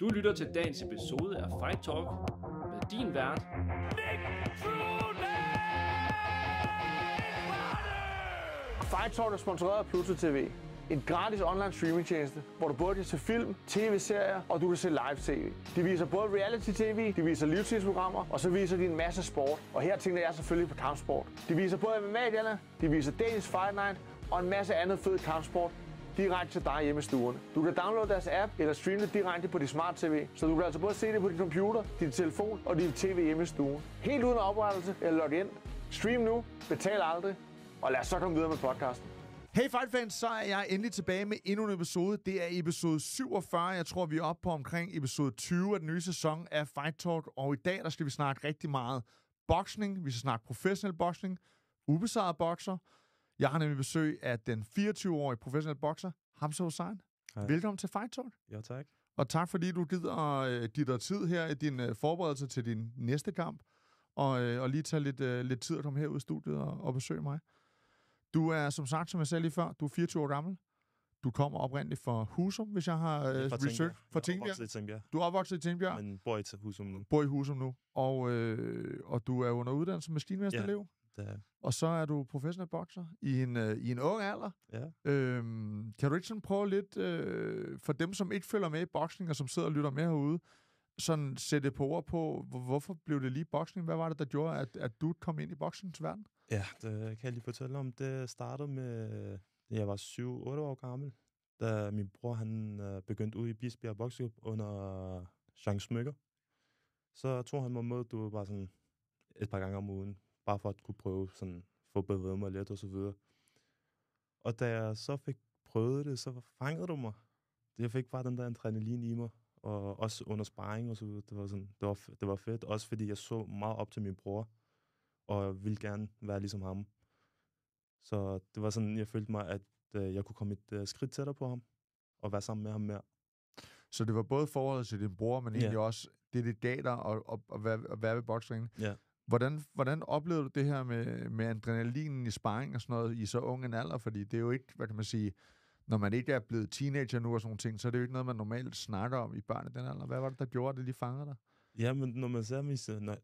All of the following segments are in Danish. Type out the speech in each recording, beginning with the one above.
Du lytter til dagens episode af Fight Talk med din vært, Nick Fight Talk er sponsoreret af Pluto TV. En gratis online streamingtjeneste, hvor du både kan se film, tv-serier og du kan se live tv. De viser både reality tv, de viser livstidsprogrammer, og så viser de en masse sport. Og her tænker jeg selvfølgelig på kampsport. De viser både mma de viser Danish Fight Night og en masse andet fed kampsport, direkte til dig hjemme i stuerne. Du kan downloade deres app eller streame det direkte på din smart tv, så du kan altså både se det på din computer, din telefon og din tv hjemme i stuen. Helt uden oprettelse eller ind. Stream nu, betal aldrig, og lad os så komme videre med podcasten. Hey Fight fans, så er jeg endelig tilbage med endnu en episode. Det er episode 47. Jeg tror, vi er oppe på omkring episode 20 af den nye sæson af Fight Talk. Og i dag, der skal vi snakke rigtig meget boksning. Vi skal snakke professionel boksning, ubesejret bokser, jeg har nemlig besøg af den 24-årige professionel bokser, Hamza Hussein. Hej. Velkommen til Fight Talk. Ja, tak. Og tak fordi du gider at øh, give dig tid her i din øh, forberedelse til din næste kamp, og, øh, og lige tage lidt, lidt tid at komme herud i studiet og, og besøge mig. Du er, som sagt, som jeg sagde lige før, du er 24 år gammel. Du kommer oprindeligt fra Husum, hvis jeg har øh, jeg fra research. Fra i Tingbjerg. Du er opvokset i Tingbjerg. Men bor i Husum nu. Bor i Husum nu. Og, øh, og du er under uddannelse som maskinmesterelev. Da. Øh, og så er du professionel bokser i en, øh, i en ung alder. Ja. Øhm, kan du ikke sådan prøve lidt, øh, for dem, som ikke følger med i boksning, og som sidder og lytter med herude, sådan sætte på ord på, hvorfor blev det lige boksning? Hvad var det, der gjorde, at, at du kom ind i boksningens verden? Ja, det kan jeg lige fortælle om. Det startede med, da jeg var 7-8 år gammel, da min bror han øh, begyndte ud i Bisbjerg Bokseklub under Jean Smykker. Så tog han mig med, du var sådan et par gange om ugen bare for at kunne prøve sådan, få bedre mig lidt og så videre. Og da jeg så fik prøvet det, så fangede du mig. Jeg fik bare den der adrenalin i mig, og også under sparring og så videre. Det var, sådan, det var, det var fedt, også fordi jeg så meget op til min bror, og jeg ville gerne være ligesom ham. Så det var sådan, jeg følte mig, at øh, jeg kunne komme et øh, skridt tættere på ham, og være sammen med ham mere. Så det var både forholdet til din bror, men egentlig yeah. også det, det gav dig at, at, at, være, at være ved boksringen. Yeah. Hvordan, hvordan oplevede du det her med, med adrenalinen i sparring og sådan noget i så ung en alder? Fordi det er jo ikke, hvad kan man sige, når man ikke er blevet teenager nu og sådan ting, så er det jo ikke noget, man normalt snakker om i i den alder. Hvad var det, der gjorde, at det lige fangede dig? Ja, men når man ser mig,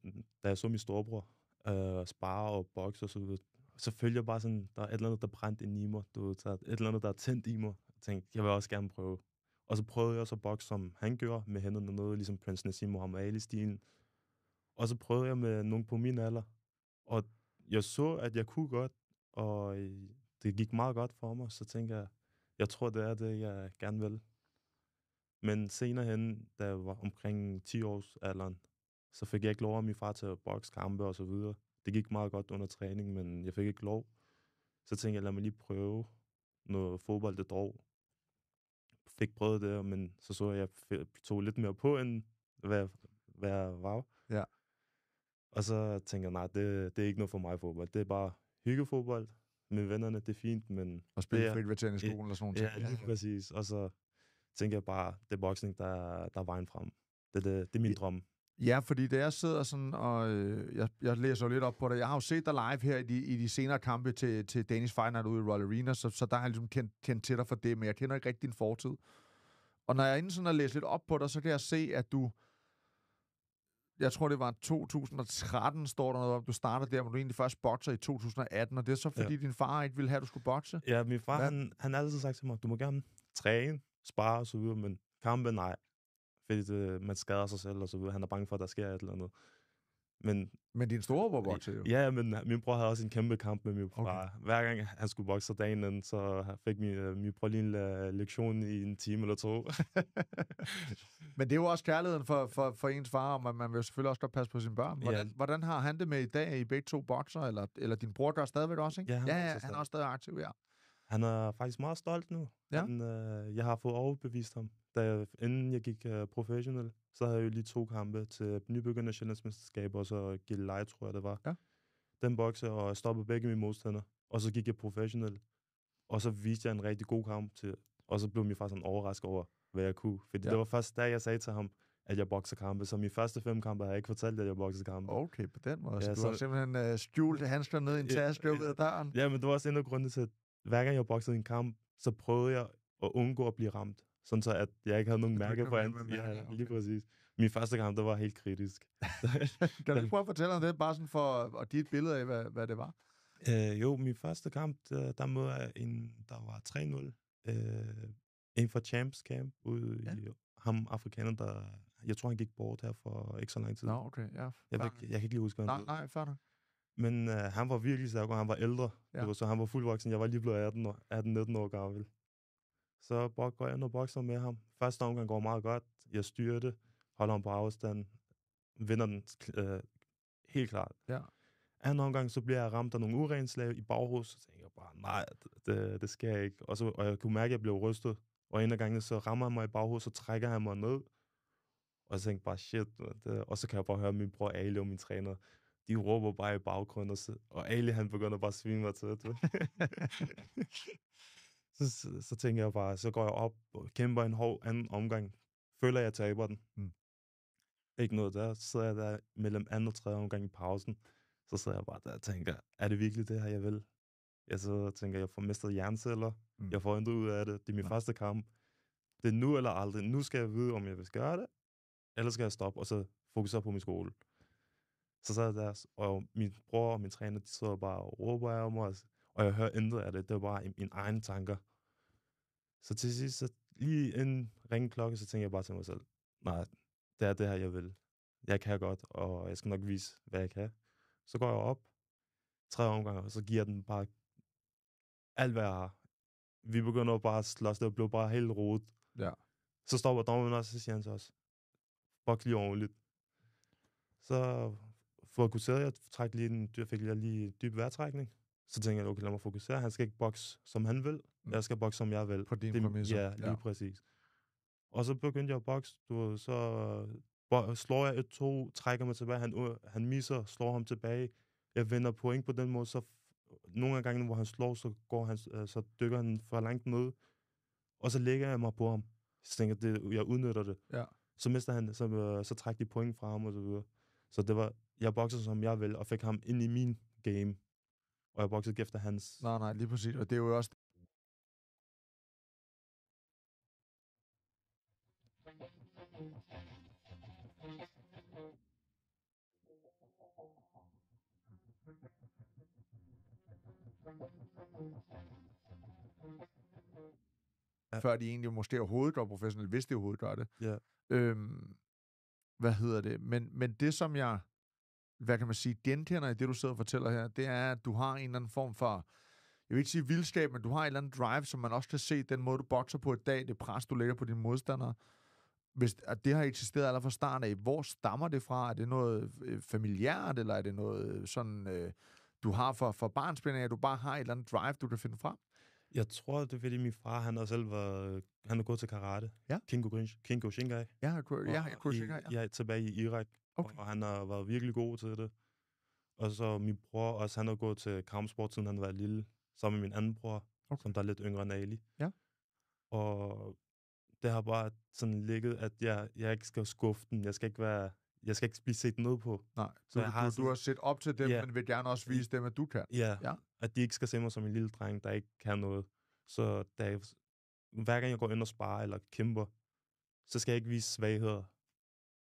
da jeg så min storebror øh, spare og bokse og så videre, så følger jeg bare sådan, der er et eller andet, der brændte ind i mig. Du ved, der er et eller andet, der er tændt i mig. Jeg tænkte, jeg vil også gerne prøve. Og så prøvede jeg også at bokse, som han gjorde, med hænderne nede, ligesom Prince Nassim Muhammad Ali-stilen. Og så prøvede jeg med nogen på min alder. Og jeg så, at jeg kunne godt, og øh, det gik meget godt for mig. Så tænkte jeg, jeg tror, det er det, jeg gerne vil. Men senere hen, da jeg var omkring 10 års alderen, så fik jeg ikke lov af min far til at bokse, kampe og så videre. Det gik meget godt under træning, men jeg fik ikke lov. Så tænkte jeg, lad mig lige prøve noget fodbold, det drog. Fik prøvet det, men så så jeg, jeg tog lidt mere på, end hvad, hvad jeg var. Og så tænker jeg, nej, det, det er ikke noget for mig fodbold. Det er bare hyggefodbold med vennerne, det er fint, men... Og spille frikvarteren i skolen eller sådan noget. Ja, lige præcis. Og så tænker jeg bare, det er boksning, der, der er vejen frem. Det, det, det er min drøm. Ja, fordi da jeg sidder sådan, og øh, jeg, jeg læser jo lidt op på det, jeg har jo set dig live her i de, i de senere kampe til, til Danish Fight Night ude i Royal Arena, så, så der har jeg ligesom kendt, kendt til dig for det, men jeg kender ikke rigtig din fortid. Og når jeg er inde sådan og læser lidt op på dig, så kan jeg se, at du jeg tror, det var 2013, står der noget om, du startede der, hvor du egentlig først bokser i 2018, og det er så, fordi ja. din far ikke ville have, at du skulle bokse? Ja, min far, han, han har altid sagt til mig, du må gerne træne, spare og så videre, men kampe, nej. Fordi det, man skader sig selv og så videre. Han er bange for, at der sker et eller andet. Men, men din store var boxede jo. Ja, men øh, min bror havde også en kæmpe kamp med min far. Okay. Hver gang han skulle bokse dagen inden, så fik min, øh, min bror lige en øh, lektion i en time eller to. men det er jo også kærligheden for, for, for ens far, og man, vil selvfølgelig også godt passe på sine børn. Hvordan, ja. hvordan har han det med i dag, I begge to bokser, eller, eller din bror gør stadigvæk også, ikke? Ja, han, ja, ja, han er også stadig aktiv, ja. Han er faktisk meget stolt nu. Ja. Han, øh, jeg har fået overbevist ham, da, inden jeg gik øh, professionel. Så havde jeg jo lige to kampe til nybegynder Sjællandsmesterskaber, og så Gilleleje, tror jeg, det var. Ja. Den bokser, og jeg stoppede begge mine modstandere. Og så gik jeg professionel. Og så viste jeg en rigtig god kamp til, og så blev min far sådan overrasket over, hvad jeg kunne. Fordi ja. det var først der, jeg sagde til ham, at jeg bokser kampe. Så min første fem kampe har jeg ikke fortalt, at jeg bokser kampe. Okay, på den måde. Ja, du så... har simpelthen øh, skjult handsker ned i en taske ja, ud af døren. Ja, men det var også en af grundene til, at hver gang jeg boksede en kamp, så prøvede jeg at undgå at blive ramt sådan så at jeg ikke havde nogen mærke på andet. Ja, okay. lige præcis. Min første kamp, der var helt kritisk. kan du prøve at fortælle om det, bare sådan for at give et billede af, hvad, hvad det var? Øh, jo, min første kamp, der, der mødte jeg en, der var 3-0. Øh, en fra Champs Camp ude ja. i ham afrikaner, der... Jeg tror, han gik bort her for ikke så lang tid. Nå, no, okay, ja. Jeg, ved, jeg, jeg kan ikke lige huske, hvad han Nej, nej, færdig. Men øh, han var virkelig stærk, og han var ældre. Ja. var, så han var fuldvoksen. Jeg var lige blevet 18-19 år, 18, år gammel. Så går jeg ind og bokser med ham. Første omgang går meget godt. Jeg styrer det, holder ham på afstand, vinder den øh, helt klart. Ja. Anden omgang, så bliver jeg ramt af nogle urenslag i baghus. så tænker jeg bare, nej, det, det skal jeg ikke. Og, så, og jeg kunne mærke, at jeg blev rystet. Og en af gangene, så rammer han mig i baghus, og trækker han mig ned. Og så tænkte bare, shit. Det, og så kan jeg bare høre min bror Ali og min træner, de råber bare i baggrunden, og, så, og Ali han begynder bare at svine mig til det. Så, så, så tænker jeg bare, så går jeg op og kæmper en hård anden omgang. Føler, jeg taber den. Mm. Ikke noget der. Så sidder jeg der mellem anden og tredje omgang i pausen. Så sidder jeg bare der og tænker, er det virkelig det her, jeg vil? Jeg så tænker, jeg får mistet jernceller. Mm. Jeg får ændret ud af det. Det er min ja. første kamp. Det er nu eller aldrig. Nu skal jeg vide, om jeg vil gøre det. Eller skal jeg stoppe, og så fokusere på min skole. Så sad jeg der, og min bror og min træner, de sidder bare og råber af mig, og og jeg hører intet af det. Det var bare mine egne tanker. Så til sidst, så lige en klokke, så tænker jeg bare til mig selv, nej, det er det her, jeg vil. Jeg kan godt, og jeg skal nok vise, hvad jeg kan. Så går jeg op, tre omgange, og så giver den bare alt, hvad jeg har. Vi begynder bare at slås, det blev bare helt rodet. Ja. Så stopper dommeren også, så siger han til os, fuck lige ordentligt. Så fokuserede jeg, træk lige en, jeg fik lige en dyb vejrtrækning, så tænker jeg, okay, lad mig fokusere. Han skal ikke bokse, som han vil. Mm. Jeg skal bokse, som jeg vil. På din præmisse. Ja, lige ja. præcis. Og så begyndte jeg at bokse. Du, så slår jeg et to, trækker mig tilbage. Han, han misser, slår ham tilbage. Jeg vender point på den måde, så nogle af gangene, hvor han slår, så, går han, øh, så dykker han for langt ned. Og så lægger jeg mig på ham. Så tænker det, jeg udnytter det. Ja. Så mister han, så, øh, så trækker de point fra ham og så videre. Så det var, jeg bokser, som jeg vil, og fik ham ind i min game og jeg boksede ikke efter hans... Nej, nej, lige præcis. Og det er jo også ja. før de egentlig måske overhovedet gør professionelt, hvis de overhovedet gør det. Ja. Øhm, hvad hedder det? Men, men det, som jeg hvad kan man sige, genkender i det, du sidder og fortæller her, det er, at du har en eller anden form for, jeg vil ikke sige vildskab, men du har en eller anden drive, som man også kan se, den måde, du bokser på i dag, det pres, du lægger på dine modstandere. Hvis, at det har eksisteret allerede fra starten af, hvor stammer det fra? Er det noget øh, familiært, eller er det noget øh, sådan, øh, du har for, for barnsben at du bare har et eller andet drive, du kan finde frem? Jeg tror, det er fordi min far, han har selv var, han er gået til karate. Ja. Kinko, Kinko Shinkai. Ja, ja, Kinko Shingai, Ja. I, ja, tilbage i Irak, Okay. Og han har været virkelig god til det. Og så min bror også, han har gået til kampsport, siden han var lille, sammen med min anden bror, okay. som der er lidt yngre end Ali. Ja. Og det har bare sådan ligget, at jeg, jeg ikke skal skuffe den. Jeg skal ikke være jeg skal ikke blive set ned på. Nej, så du, har du, du har set op til dem, yeah. men vil gerne også vise dem, at du kan. Yeah. Ja, at de ikke skal se mig som en lille dreng, der ikke kan noget. Så der, hver gang jeg går ind og sparer eller kæmper, så skal jeg ikke vise svagheder.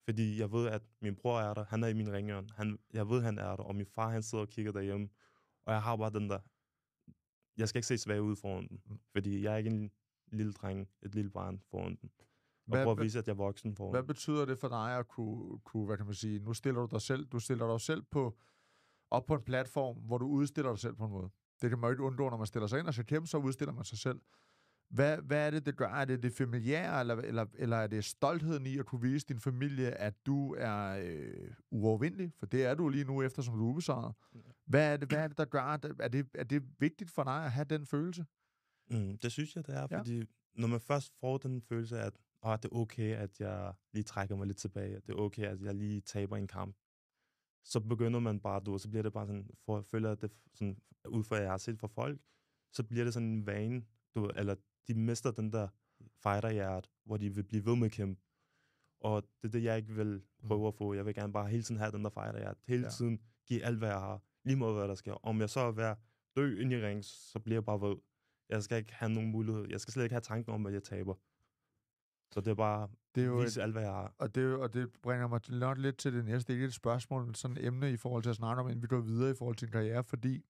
Fordi jeg ved, at min bror er der, han er i min ringhjørn, han, jeg ved, han er der, og min far han sidder og kigger derhjemme, og jeg har bare den der, jeg skal ikke se svag ud foran den, mm. fordi jeg er ikke en lille dreng, et lille barn foran den. Og hvad, prøver at vise, at jeg er voksen foran Hvad betyder det for dig at kunne, kunne, hvad kan man sige, nu stiller du dig selv, du stiller dig selv på, op på en platform, hvor du udstiller dig selv på en måde. Det kan man jo ikke undgå, når man stiller sig ind og skal kæmpe, så udstiller man sig selv. Hvad, hvad er det, det gør? Er det det familiære, eller, eller, eller er det stoltheden i at kunne vise din familie, at du er øh, uovervindelig? For det er du lige nu, efter som du er Hvad er det, hvad er det der gør? Er det, er det vigtigt for dig at have den følelse? Mm, det synes jeg, det er, ja. når man først får den følelse af, at åh, det er okay, at jeg lige trækker mig lidt tilbage, det er okay, at jeg lige taber en kamp, så begynder man bare, du, så bliver det bare sådan, for, føler det sådan, ud fra, jeg har set for folk, så bliver det sådan en vane, du, eller de mister den der fighterhjert, hvor de vil blive ved med at kæmpe. Og det er det, jeg ikke vil mm. prøve at få. Jeg vil gerne bare hele tiden have den der fighterhjert. Hele ja. tiden give alt, hvad jeg har. Lige måde, hvad der sker. Om jeg så er ved at dø ind i ring, så bliver jeg bare ved. Jeg skal ikke have nogen mulighed. Jeg skal slet ikke have tanken om, at jeg taber. Så det er bare det er jo vise et, alt, hvad jeg har. Og det, og det bringer mig lidt til det næste. Det er et spørgsmål, sådan et emne i forhold til at snakke om, inden vi går videre i forhold til en karriere, fordi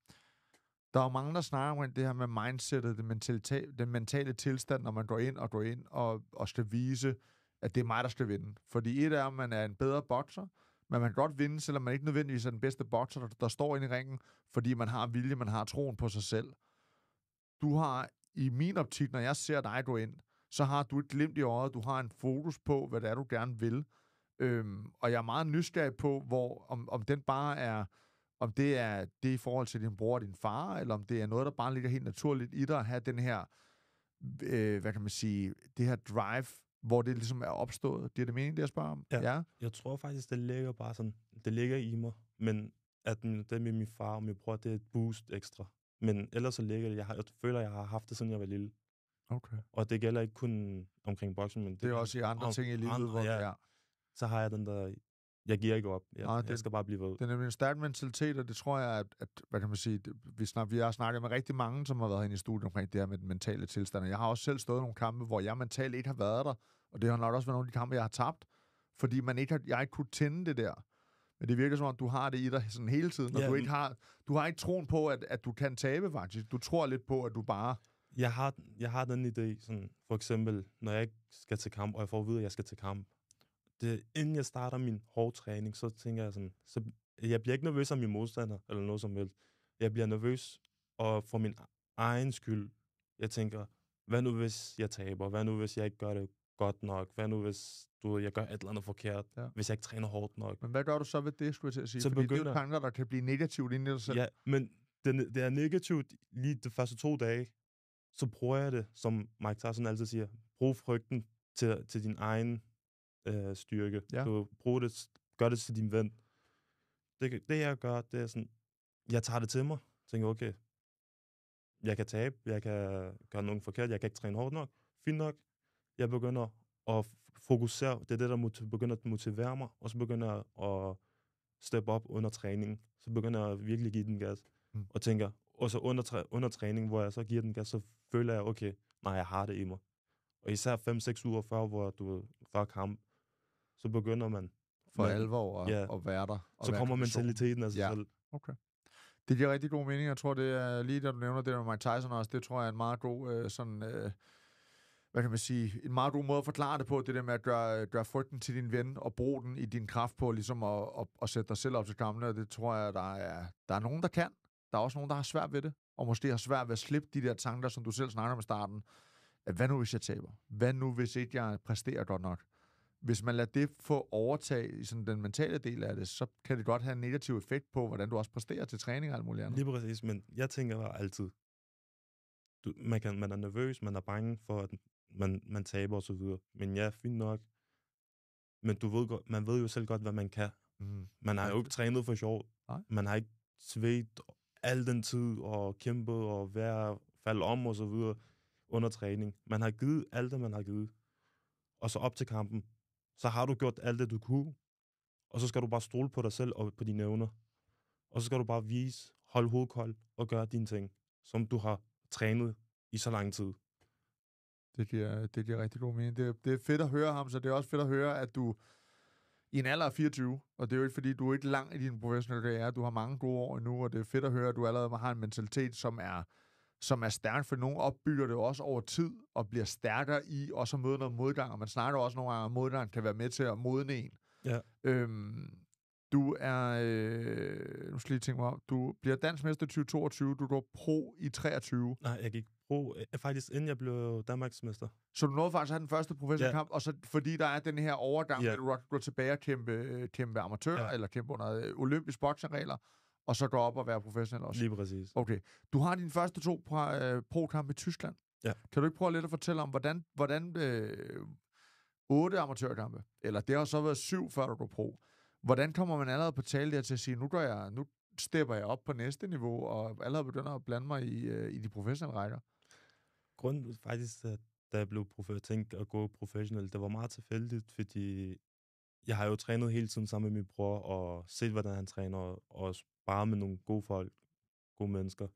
der er jo mange, der snakker om det her med mindsetet, den mentale, den mentale tilstand, når man går ind og går ind og, og skal vise, at det er mig, der skal vinde. Fordi et er, at man er en bedre bokser, men man kan godt vinde, selvom man ikke nødvendigvis er den bedste bokser, der, der står inde i ringen, fordi man har vilje, man har troen på sig selv. Du har i min optik, når jeg ser dig gå ind, så har du et glimt i øjet, du har en fokus på, hvad det er, du gerne vil. Øhm, og jeg er meget nysgerrig på, hvor, om, om den bare er om det er det i forhold til din bror og din far, eller om det er noget, der bare ligger helt naturligt i dig at have den her, øh, hvad kan man sige, det her drive, hvor det ligesom er opstået. Det er det meningen, det jeg spørger om? Ja. ja. Jeg tror faktisk, det ligger bare sådan, det ligger i mig, men at det med min far og min bror, det er et boost ekstra. Men ellers så ligger det, jeg, har, jeg føler, jeg har haft det, siden jeg var lille. Okay. Og det gælder ikke kun omkring boksen, men det, det er også i andre om, ting i livet, andre, hvor ja, ja. Så har jeg den der jeg giver ikke op. Jeg, Nej, det, jeg skal bare blive ved. Det er nemlig en stærk mentalitet, og det tror jeg, at, at hvad kan man sige, vi, snak, vi har snakket med rigtig mange, som har været herinde i studiet omkring det her med den mentale tilstand. Og jeg har også selv stået i nogle kampe, hvor jeg mentalt ikke har været der, og det har nok også været nogle af de kampe, jeg har tabt, fordi man ikke har, jeg ikke kunne tænde det der. Men det virker som om, du har det i dig sådan hele tiden, og ja, du, ikke har, du har ikke troen på, at, at du kan tabe faktisk. Du tror lidt på, at du bare... Jeg har, jeg har den idé, sådan, for eksempel, når jeg ikke skal til kamp, og jeg får at vide, at jeg skal til kamp, det, øh, inden jeg starter min hårde træning, så tænker jeg sådan, så jeg bliver ikke nervøs om min modstander, eller noget som helst. Jeg bliver nervøs, og for min egen skyld, jeg tænker, hvad nu hvis jeg taber? Hvad nu hvis jeg ikke gør det godt nok? Hvad nu hvis du, jeg gør et eller andet forkert? Ja. Hvis jeg ikke træner hårdt nok? Men hvad gør du så ved det, skulle jeg til at sige? Så Fordi begynder... det er jo tanker, der kan blive negativt ind i dig selv. Ja, men det, det er negativt lige de første to dage. Så bruger jeg det, som Mike Tyson altid siger, brug frygten til, til din egen øh, styrke. Ja. Du bruger det, gør det til din ven. Det, det jeg gør, det er sådan, jeg tager det til mig. Tænker, okay, jeg kan tabe, jeg kan gøre nogen forkert, jeg kan ikke træne hårdt nok. Fint nok. Jeg begynder at fokusere, det er det, der begynder at motivere mig, og så begynder jeg at steppe op under træningen. Så begynder jeg at virkelig give den gas, mm. og tænker, og så under, træ, under træning, hvor jeg så giver den gas, så føler jeg, okay, nej, jeg har det i mig. Og især 5-6 uger før, hvor du før kamp, så begynder man... For man, alvor at, ja, at være der. Og så være kommer mentaliteten af sig ja. selv. Okay. Det giver rigtig god mening. Jeg tror, det er lige da du nævner det der med Mike Tyson også, det tror jeg er en meget god øh, sådan... Øh, hvad kan man sige, en meget god måde at forklare det på, det der med at gøre, øh, gøre frygten til din ven og bruge den i din kraft på ligesom at, at, at sætte dig selv op til gamle, og det tror jeg, der er, der er nogen, der kan. Der er også nogen, der har svært ved det, og måske har svært ved at slippe de der tanker, som du selv snakker om i starten. At hvad nu, hvis jeg taber? Hvad nu, hvis ikke jeg præsterer godt nok? hvis man lader det få overtag i sådan den mentale del af det, så kan det godt have en negativ effekt på, hvordan du også præsterer til træning og alt muligt andet. Lige præcis, men jeg tænker bare altid, du, man, kan, man er nervøs, man er bange for, at man, man taber osv. Men ja, fint nok. Men du ved godt, man ved jo selv godt, hvad man kan. Mm. Man har jo ikke trænet for sjov. Nej. Man har ikke svedt al den tid og kæmpet og været falde om og så videre under træning. Man har givet alt det, man har givet. Og så op til kampen, så har du gjort alt det, du kunne, og så skal du bare stole på dig selv og på dine evner. Og så skal du bare vise, holde hovedet kold og gøre dine ting, som du har trænet i så lang tid. Det giver, det giver rigtig god mening. Det, det er fedt at høre ham, så det er også fedt at høre, at du i en alder af 24, og det er jo ikke fordi, du er ikke lang i din professionelle karriere, du har mange gode år endnu, og det er fedt at høre, at du allerede har en mentalitet, som er som er stærk, for nogen opbygger det også over tid og bliver stærkere i også at møde noget modgang, og man snakker også nogle gange at modgang kan være med til at modne en. Ja. Øhm, du er, øh, nu skal lige tænke mig om, du bliver dansmester 2022, du går pro i 23. Nej, jeg gik pro, øh, faktisk inden jeg blev Danmarksmester. Så du nåede faktisk at have den første professionelle ja. og så fordi der er den her overgang, ja. at du går tilbage og kæmpe, øh, kæmpe amatør, ja. eller kæmpe under øh, olympisk boksingregler, og så gå op og være professionel også? Lige præcis. Okay. Du har dine første to pro øh, kampe i Tyskland. Ja. Kan du ikke prøve lidt at fortælle om, hvordan, hvordan øh, otte amatørkampe, eller det har så været syv, før du går pro. Hvordan kommer man allerede på tale der til at sige, nu, går jeg, nu stepper jeg op på næste niveau, og allerede begynder at blande mig i, øh, i de professionelle rækker? Grunden faktisk, at da jeg blev tænkt at gå professionel, det var meget tilfældigt, fordi jeg har jo trænet hele tiden sammen med min bror, og set, hvordan han træner, og også bare med nogle gode folk, gode mennesker.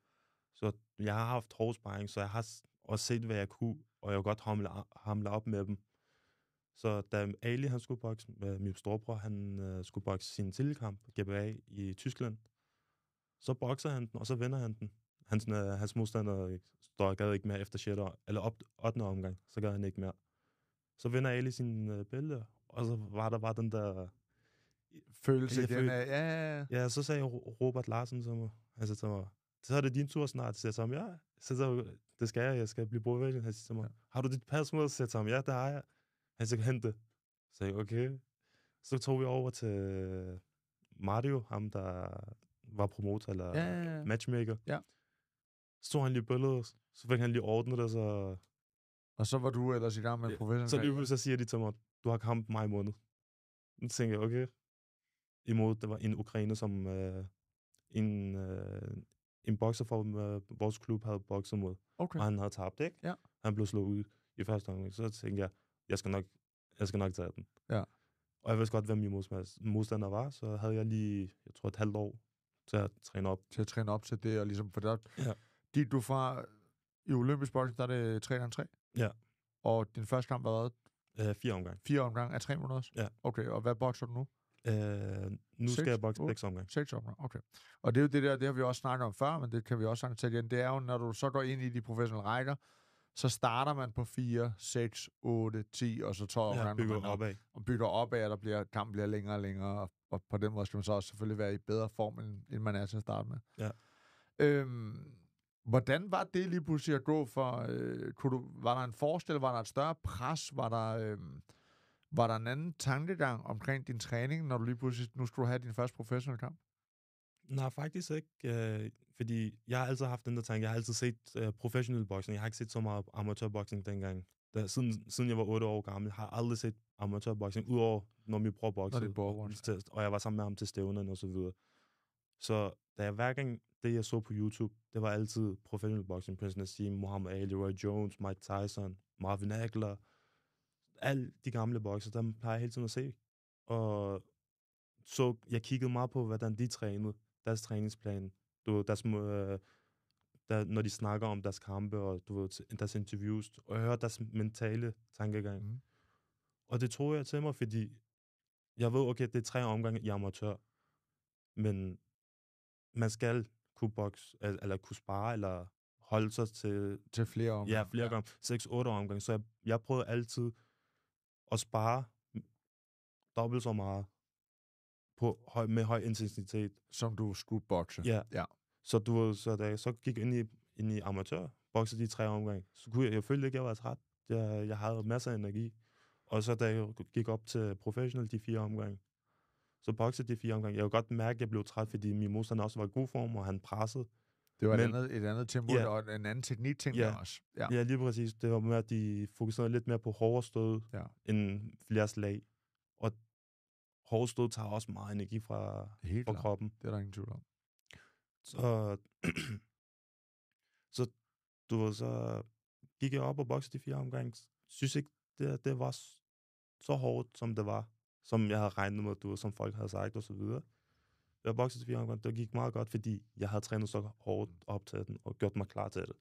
Så jeg har haft hård sparring, så jeg har også set, hvad jeg kunne, og jeg har godt hamle, hamle op med dem. Så da Ali, han skulle bokse, med øh, min storebror, han øh, skulle bokse sin tilkamp, GBA, i Tyskland, så bokser han den, og så vinder han den. Hans, øh, hans modstander øh, står gad ikke mere efter 6. eller op, 8. omgang, så gad han ikke mere. Så vinder Ali sin øh, bælte, og så var der bare den der følelse. igen. er, ja, ja. ja, så sagde Robert Larsen til mig, altså til mig, så er det din tur snart, så jeg sagde, ja, så sagde, det skal jeg, jeg skal blive bordvælger. Han siger til mig, har du dit pas med? Så jeg sagde, ja, det har jeg. Han sagde, hente. Så sagde okay. Så tog vi over til Mario, ham der var promotor eller ja, ja, ja. matchmaker. Ja. Så tog han lige billedet, så fik han lige ordnet det, så... Og så var du ellers i gang med ja, professionel Så lige pludselig siger de til mig, du har kamp mig i måned. Så tænker jeg, okay, imod. Det var en ukrainer, som øh, en, øh, en bokser fra øh, vores klub havde bokset mod. Okay. Og han havde tabt, ikke? Ja. Han blev slået ud i første omgang. Så tænkte jeg, jeg skal nok, jeg skal nok tage den. Ja. Og jeg vidste godt, hvem min modstander var, så havde jeg lige, jeg tror, et halvt år til at træne op. Til at træne op til det, og ligesom, for der, ja. de, du fra, i olympisk boksning, der er det 3 3 Ja. Og din første kamp var hvad? Øh, fire omgang. Fire omgang af tre måneder? Ja. Okay, og hvad bokser du nu? Øh, nu seks, skal jeg bokse seks omgang. Seks omgang, okay. Og det er jo det der, det har vi også snakket om før, men det kan vi også sagtens tage igen, det er jo, når du så går ind i de professionelle rækker, så starter man på 4, 6, 8, 10, og så 12 ja, bygger man opad. Og bygger af, og der bliver, kampen bliver længere og længere, og, og på den måde skal man så også selvfølgelig være i bedre form, end, end man er til at starte med. Ja. Øhm, hvordan var det lige pludselig at gå for, øh, kunne du, var der en forskel, var der et større pres, var der... Øh, var der en anden tankegang omkring din træning, når du lige pludselig nu skulle have din første professionelle kamp? Nej, faktisk ikke. Øh, fordi jeg har altid haft den der tanke. Jeg har altid set øh, professionel boxing. Jeg har ikke set så meget amatørboxing dengang. Da, siden, siden jeg var 8 år gammel, har jeg aldrig set amatørboxing, udover når min bror boksede. Og, og jeg var sammen med ham til stævnen og så videre. Så da jeg hver gang det, jeg så på YouTube, det var altid professional boxing. Prince Nassim, Muhammad Ali, Roy Jones, Mike Tyson, Marvin Hagler, alle de gamle bokser, dem plejer jeg hele tiden at se. Og så jeg kiggede meget på, hvordan de trænede, deres træningsplan, du, deres, øh, der, når de snakker om deres kampe og du deres interviews, og jeg hører deres mentale tankegang. Mm. Og det tror jeg til mig, fordi jeg ved, okay, det er tre omgange i amatør, men man skal kunne boxe, eller, eller kunne spare, eller holde sig til... Til flere omgange. Ja, flere ja. gange. 6-8 omgange. Så jeg, jeg prøvede altid og spare dobbelt så meget på, høj, med høj intensitet. Som du skulle bokse. Ja. ja. Så, du, så da jeg så gik ind i, ind i amatør, boksede de tre omgang, så kunne jeg, jeg følte ikke, jeg var træt. Jeg, jeg havde masser af energi. Og så da jeg gik op til professional de fire omgange, så boksede de fire omgange. Jeg kunne godt mærke, at jeg blev træt, fordi min modstander også var i god form, og han pressede. Det var men, et, andet, et andet tempo ja, og en anden teknik, tænker ja, jeg også. Ja. ja, lige præcis. Det var med, at de fokuserede lidt mere på hårdere stød ja. end flere slag. Og hårde stød tager også meget energi fra, Helt fra kroppen. Det er der ingen tvivl om. Så, så du ved, så gik jeg op og boxede de fire omgang. Synes ikke, det, det var så hårdt, som det var. Som jeg havde regnet med, du som folk havde sagt og så videre. Jeg boxede til fire omgange, det gik meget godt, fordi jeg havde trænet så hårdt mm. op til den, og gjort mig klar til det.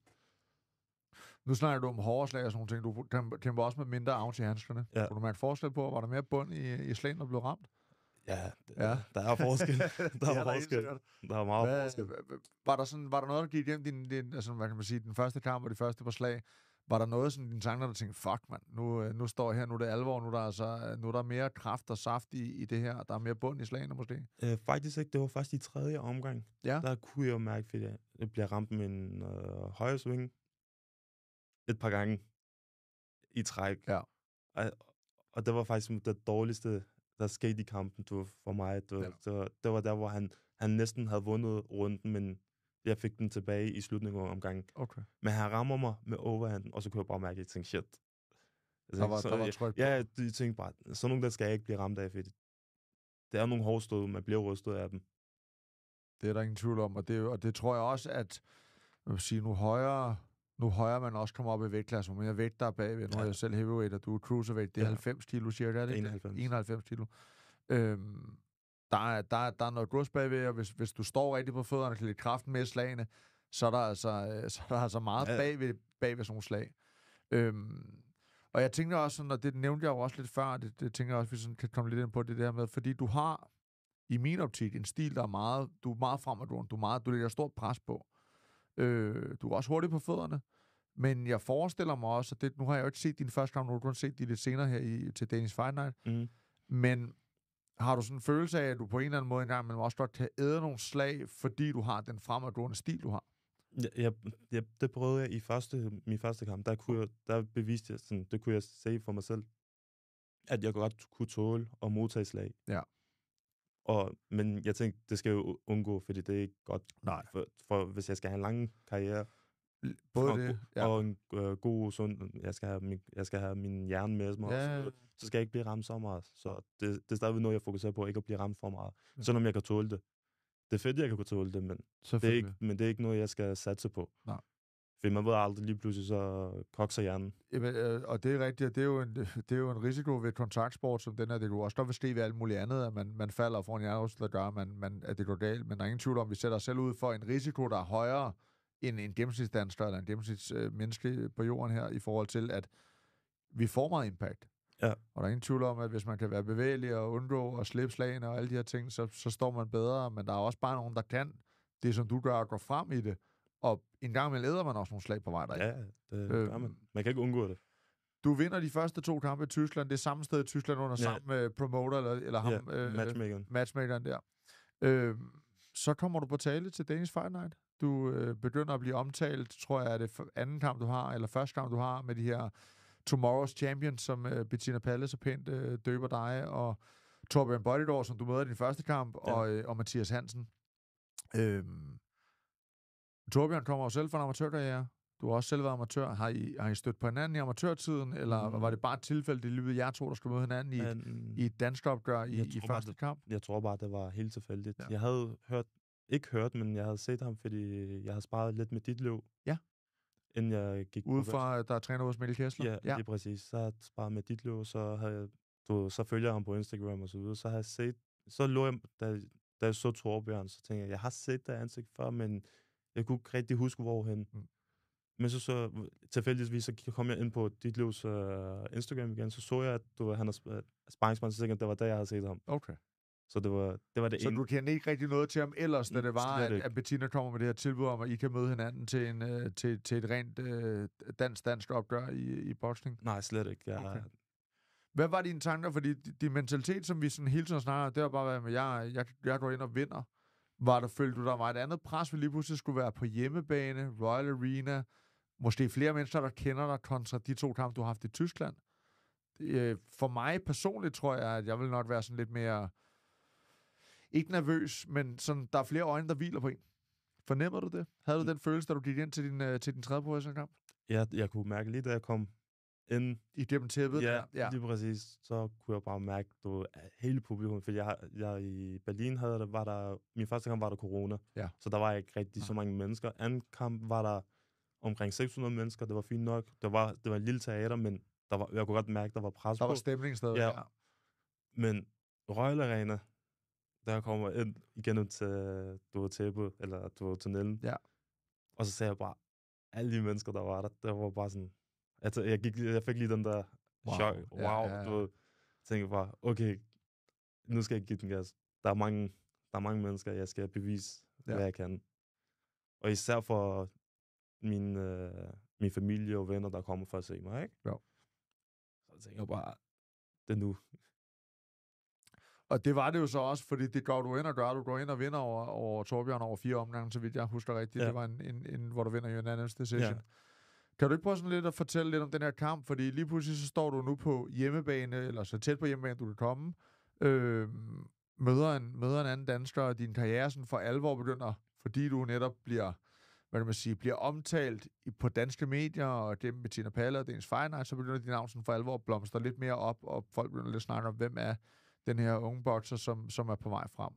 Nu snakker du om hårde slag og sådan nogle ting. Du kæmper også med mindre out til handskerne. Ja. Kunne du mærke forskel på, var der mere bund i, i slagen, der blev ramt? Ja, det, ja, der er forskel. Der er, er forskel. Der, der er meget hvad, forskel. Var der, sådan, var der noget, der gik igennem din, din altså, hvad kan man sige, den første kamp og de første par slag, var der noget sådan din sanger, der tænkte, fuck mand, nu, øh, nu står jeg her, nu er det alvor, nu er der, altså, øh, nu er der mere kraft og saft i, i det her, der er mere bund i slagene måske? Øh, faktisk ikke, det var faktisk i tredje omgang. Ja. Der kunne jeg jo mærke, at jeg bliver ramt med en øh, højre sving et par gange i træk. Ja. Og, og det var faktisk det dårligste, der skete i kampen du, for mig. Du, ja. det, var, det var der, hvor han, han næsten havde vundet runden, men jeg fik den tilbage i slutningen af omgangen. Okay. Men han rammer mig med overhanden, og så kunne jeg bare mærke, at jeg tænkte, shit. Altså, der var, så, der var tryk på. Ja, jeg, jeg tænkte bare, sådan nogle der skal jeg ikke blive ramt af, fordi det er nogle hårde stød, man bliver rystet af dem. Det er der ingen tvivl om, og det, og det tror jeg også, at jeg vil sige, nu højere nu højere man også kommer op i vægtklasse, hvor mere vægt der er bagved. Nu ja. er jeg selv heavyweight, og du er cruiserweight. Det er ja. 90 kilo cirka, er det? 91. 91 kilo. Øhm, der er, der, der er noget grus bagved, og hvis, hvis du står rigtig på fødderne og kan lide kraften med slagene, så er der altså, øh, så er der altså meget ja. bagved, bagved sådan nogle slag. Øhm, og jeg tænker også sådan, og det nævnte jeg jo også lidt før, det, det tænker jeg også, vi sådan kan komme lidt ind på det der med, fordi du har i min optik en stil, der er meget, du er meget fremadgående, du, er meget, du lægger stort pres på. Øh, du er også hurtig på fødderne, men jeg forestiller mig også, at det, nu har jeg jo ikke set din første kamp, nu har du kun set de lidt senere her i, til Danish Fight Night, mm. men har du sådan en følelse af, at du på en eller anden måde engang men også godt kan æde nogle slag, fordi du har den fremadgående stil, du har? Ja, jeg, jeg, det prøvede jeg i første, min første kamp. Der, kunne jeg, der beviste jeg, sådan, det kunne jeg se for mig selv, at jeg godt kunne tåle og modtage slag. Ja. Og, men jeg tænkte, det skal jeg jo undgå, fordi det er ikke godt. Nej. For, for hvis jeg skal have en lang karriere, Både og, det, ja. og en øh, god, sund... Jeg skal, have min, jeg skal have min hjerne med mig, ja. så, så skal jeg ikke blive ramt så meget. Så det, det er stadigvæk noget, jeg fokuserer på, ikke at blive ramt for meget. Ja. Selvom jeg kan tåle det. Det er fedt, jeg kan kunne tåle det, men det, er ikke, men det er ikke noget, jeg skal satse på. Nej. Fordi man ved aldrig lige pludselig, så kokser hjernen. Jamen, øh, og det er rigtigt, og det er, jo en, det er jo en risiko ved kontaktsport som den her. Det kunne også godt vil ske ved alt muligt andet, at man, man falder og får en hjernerystelse, der gør, man, man, at det går galt. Men der er ingen tvivl om, at vi sætter os selv ud for en risiko, der er højere, en, en gennemsnitsdansker eller en gennemsnitsmenneske øh, på jorden her, i forhold til, at vi får meget impact. Ja. Og der er ingen tvivl om, at hvis man kan være bevægelig og undgå og slippe slagene og alle de her ting, så, så står man bedre, men der er også bare nogen, der kan det, som du gør, at går frem i det. Og en gang imellem æder man også nogle slag på vej derind. Ja, det øh, gør øhm, man. Man kan ikke undgå det. Du vinder de første to kampe i Tyskland. Det er samme sted i Tyskland under ja. samme øh, promoter, eller, eller ham, ja, matchmakeren. Øh, matchmakeren der. Øh, så kommer du på tale til Danish Fight Night du øh, begynder at blive omtalt, tror jeg, er det anden kamp, du har, eller første kamp, du har, med de her Tomorrow's Champions, som øh, Bettina Palle så pænt øh, døber dig, og Torbjørn Bøjledor, som du møder i din første kamp, ja. og, øh, og Mathias Hansen. Øhm, Torbjørn kommer jo selv fra en amatørkarriere. Du har også selv været amatør. Har I, har I stødt på hinanden i amatørtiden, eller mm. var det bare et tilfælde, det lyvede jer to, der skulle møde hinanden i um, i et dansk opgør i, i første bare, kamp? Jeg tror bare, det var helt tilfældigt. Ja. Jeg havde hørt ikke hørt, men jeg havde set ham, fordi jeg har sparet lidt med dit løb. Ja. Inden jeg gik Ude fra, øh, der er træner hos Mikkel Kessler? Ja, ja, lige præcis. Så havde jeg sparet med dit løb, så, havde jeg, du, så følger jeg ham på Instagram og så videre. Så har jeg set, så lå jeg, da, da jeg så Torbjørn, så tænkte jeg, jeg har set det ansigt før, men jeg kunne ikke rigtig huske, hvorhen. Mm. Men så, så tilfældigvis så kom jeg ind på dit livs uh, Instagram igen, så så jeg, at du, han er sp- sparringsmand, så tænkte det var der, jeg havde set ham. Okay. Så det var det, var det Så en... du kender ikke rigtig noget til ham ellers, da det var, at, at Bettina kommer med det her tilbud om, at I kan møde hinanden til, en, uh, til, til et rent uh, øh, dansk-dansk opgør i, i boksning? Nej, slet ikke. Jeg, okay. Hvad var dine tanker? Fordi din mentalitet, som vi sådan hele tiden snakker, det var bare at med, jeg, jeg, jeg går ind og vinder. Var der, følte du, der var et andet pres, vi lige pludselig skulle være på hjemmebane, Royal Arena, måske flere mennesker, der kender dig, kontra de to kampe, du har haft i Tyskland? Øh, for mig personligt tror jeg, at jeg vil nok være sådan lidt mere ikke nervøs, men sådan, der er flere øjne, der hviler på en. Fornemmer du det? Havde du den følelse, da du gik ind til din, øh, til din tredje professionelle kamp? Ja, jeg kunne mærke lige, da jeg kom ind... I gennem tæppet? Ja, ja, lige præcis. Så kunne jeg bare mærke, du hele publikum, for jeg, jeg i Berlin havde det, var der... Min første kamp var der corona, ja. så der var ikke rigtig så mange mennesker. Anden kamp var der omkring 600 mennesker, det var fint nok. Det var, det var en lille teater, men der var, jeg kunne godt mærke, der var pres Der på. var stemning stadig. Ja. ja. Men Røgle Arena, der kommer ind igennem til, du var eller du var tunnelen. Ja. Og så sagde jeg bare, alle de mennesker, der var der, der var bare sådan, altså jeg, gik, jeg fik lige den der wow. chok, wow, ja, ja, ja. du ved, tænkte bare, okay, nu skal jeg give den gas. Der er mange, der er mange mennesker, jeg skal bevise, ja. hvad jeg kan. Og især for min, øh, min familie og venner, der kommer for at se mig, ikke? Ja. Så jeg bare, det er nu. Og det var det jo så også, fordi det går du ind og gør. Du går ind og vinder over, over Torbjørn over fire omgange, så vidt jeg husker rigtigt. Ja. Det var en, en, en, hvor du vinder unanimous decision. Ja. Kan du ikke prøve sådan lidt at fortælle lidt om den her kamp? Fordi lige pludselig så står du nu på hjemmebane, eller så tæt på hjemmebane, du kan komme. Øh, møder, en, møder en anden dansker, og din karriere sådan for alvor begynder, fordi du netop bliver hvad kan man sige, bliver omtalt på danske medier og gennem Bettina Palle og Dennis Feinheit, så begynder dit navn sådan for alvor at blomstre lidt mere op, og folk begynder lidt at snakke om, hvem er, den her unge bokser, som, som er på vej frem.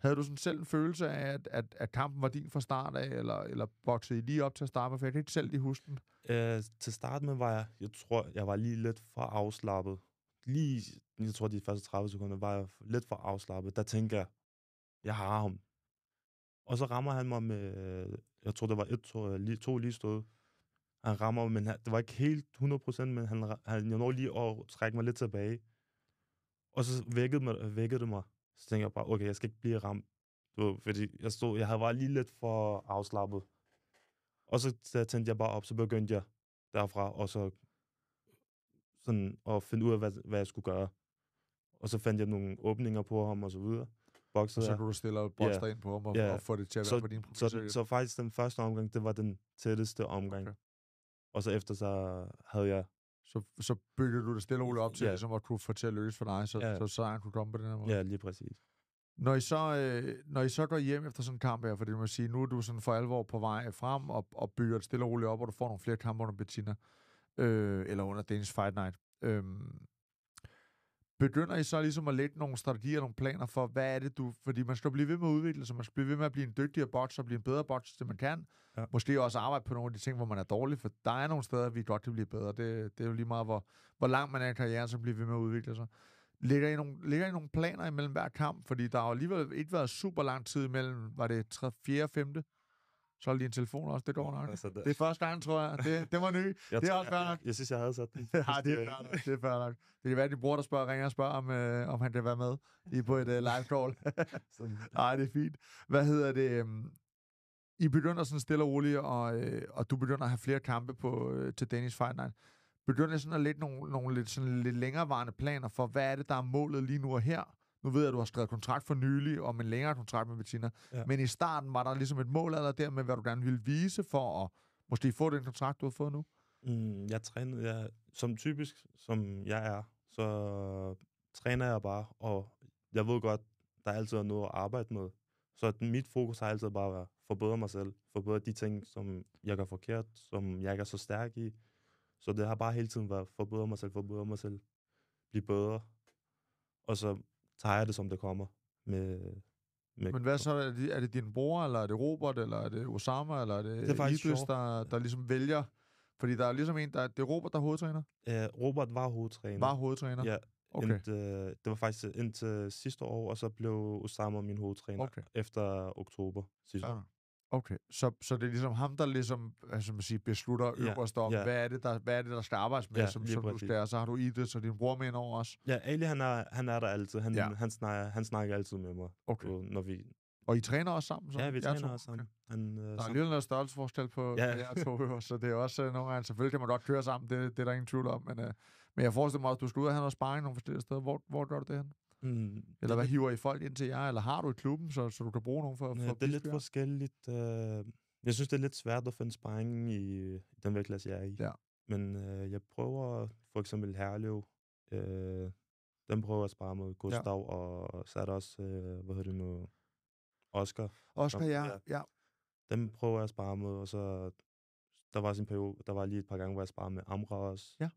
Havde du sådan selv en følelse af, at, at, at kampen var din fra start af, eller, eller boksede I lige op til at starte med? For jeg kan ikke selv lige huske den. Øh, til start med var jeg, jeg tror, jeg var lige lidt for afslappet. Lige, jeg tror, de første 30 sekunder var jeg lidt for afslappet. Der tænker jeg, jeg har ham. Og så rammer han mig med, jeg tror, det var et, to, lige, to lige stod. Han rammer mig, men det var ikke helt 100%, men han, han, jeg når lige at trække mig lidt tilbage. Og så vækkede, mig, vækkede det mig. Så tænkte jeg bare, okay, jeg skal ikke blive ramt. Du fordi jeg, stod, jeg havde bare lige lidt for afslappet. Og så, tændte jeg bare op, så begyndte jeg derfra, og så sådan at finde ud af, hvad, hvad jeg skulle gøre. Og så fandt jeg nogle åbninger på ham, og så videre. Boxede og så kunne du stille og bolstre yeah. ind på ham, og, yeah. og få det til at så, være på din så, så, så faktisk den første omgang, det var den tætteste omgang. Okay. Og så efter, så havde jeg så, så bygger du det stille og roligt op til, ja. ligesom at kunne få til at løse for dig, så, ja. så, så sejren kunne komme på den her måde. Ja, lige præcis. Når I, så, øh, når I så går hjem efter sådan en kamp her, for det må sige, nu er du sådan for alvor på vej frem og, og bygger det stille og roligt op, og du får nogle flere kampe under Bettina, øh, eller under Danish Fight Night. Øh, Begynder I så ligesom at lægge nogle strategier, nogle planer for, hvad er det du... Fordi man skal blive ved med at udvikle sig, man skal blive ved med at blive en dygtigere bot, og blive en bedre bot, det man kan. Ja. Måske også arbejde på nogle af de ting, hvor man er dårlig, for der er nogle steder, vi godt kan blive bedre. Det, det er jo lige meget, hvor, hvor langt man er i karrieren, så bliver ved med at udvikle sig. Ligger I, nogle, ligger I nogle planer imellem hver kamp? Fordi der har alligevel ikke været super lang tid imellem, var det 3, 4. 5. Så lige en telefon også, det går nok. Altså, det... det er første gang, tror jeg. Det, det var ny. Jeg det er også fair nok. Jeg, jeg synes, jeg havde sat ja, det er Det er fair nok. Det kan være, at din bror, der spørger, ringer og spørger, om, øh, om han kan være med i på et øh, live call. Nej, det er fint. Hvad hedder det? Øhm, I begynder sådan stille og roligt, og, øh, og du begynder at have flere kampe på, øh, til Danish Fight Night. Begynder sådan at lægge nogle, nogle lidt, sådan lidt længerevarende planer for, hvad er det, der er målet lige nu og her? Nu ved jeg, at du har skrevet kontrakt for nylig og en længere kontrakt med Bettina. Ja. Men i starten var der ligesom et mål eller der med, hvad du gerne ville vise for at måske få den kontrakt, du har fået nu? Mm, jeg trænede, jeg, som typisk, som jeg er, så træner jeg bare, og jeg ved godt, der er altid noget at arbejde med. Så mit fokus har altid bare været at forbedre mig selv, forbedre de ting, som jeg gør forkert, som jeg ikke er så stærk i. Så det har bare hele tiden været forbedre mig selv, forbedre mig selv, blive bedre. Og så tager jeg det, som det kommer. Med, med Men hvad så? Er det, er det din bror, eller er det Robert, eller er det Osama, eller er det, det er Idris, der, der ligesom vælger? Fordi der er ligesom en, der, det er Robert, der er hovedtræner? Æ, øh, Robert var hovedtræner. Var hovedtræner? Ja, Okay. Indtil, øh, det var faktisk indtil sidste år, og så blev Osama min hovedtræner okay. efter oktober sidste ja. år. Okay, så, så det er ligesom ham, der ligesom, altså man siger, beslutter ja, øverst om, ja. hvad, er det, der, hvad er det, der skal arbejdes med, ja, som, som du skal, og så har du i det, så din bror med over os. Ja, Ali, han er, han er der altid. Han, ja. han, snakker, han snakker altid med mig, okay. og, når vi... Og I træner også sammen? Så? Ja, vi træner også sammen. Okay. Han, øh, der er sammen. lige noget størrelsesforskel på ja. jer to øver, så det er også øh, nogle gange, selvfølgelig kan man godt køre sammen, det, det er der ingen tvivl om, men, øh, men jeg forestiller mig også, at du skal ud og have noget sparring nogle forskellige steder. Hvor, hvor gør du det hen? Mm. Eller hvad hiver I folk ind til jer? Eller har du i klubben, så, så du kan bruge nogen for, ja, for det er lidt forskelligt. Øh, jeg synes, det er lidt svært at finde sparring i den klasse jeg er i. Ja. Men øh, jeg prøver for eksempel Herlev. Øh, den prøver at spare med Gustav, ja. og så er der også, øh, hvad hedder det nu, Oscar. Oscar, ja. ja. Den Dem prøver jeg at spare med, og så der var også en periode, der var lige et par gange, hvor jeg sparede med Amra også. Ja.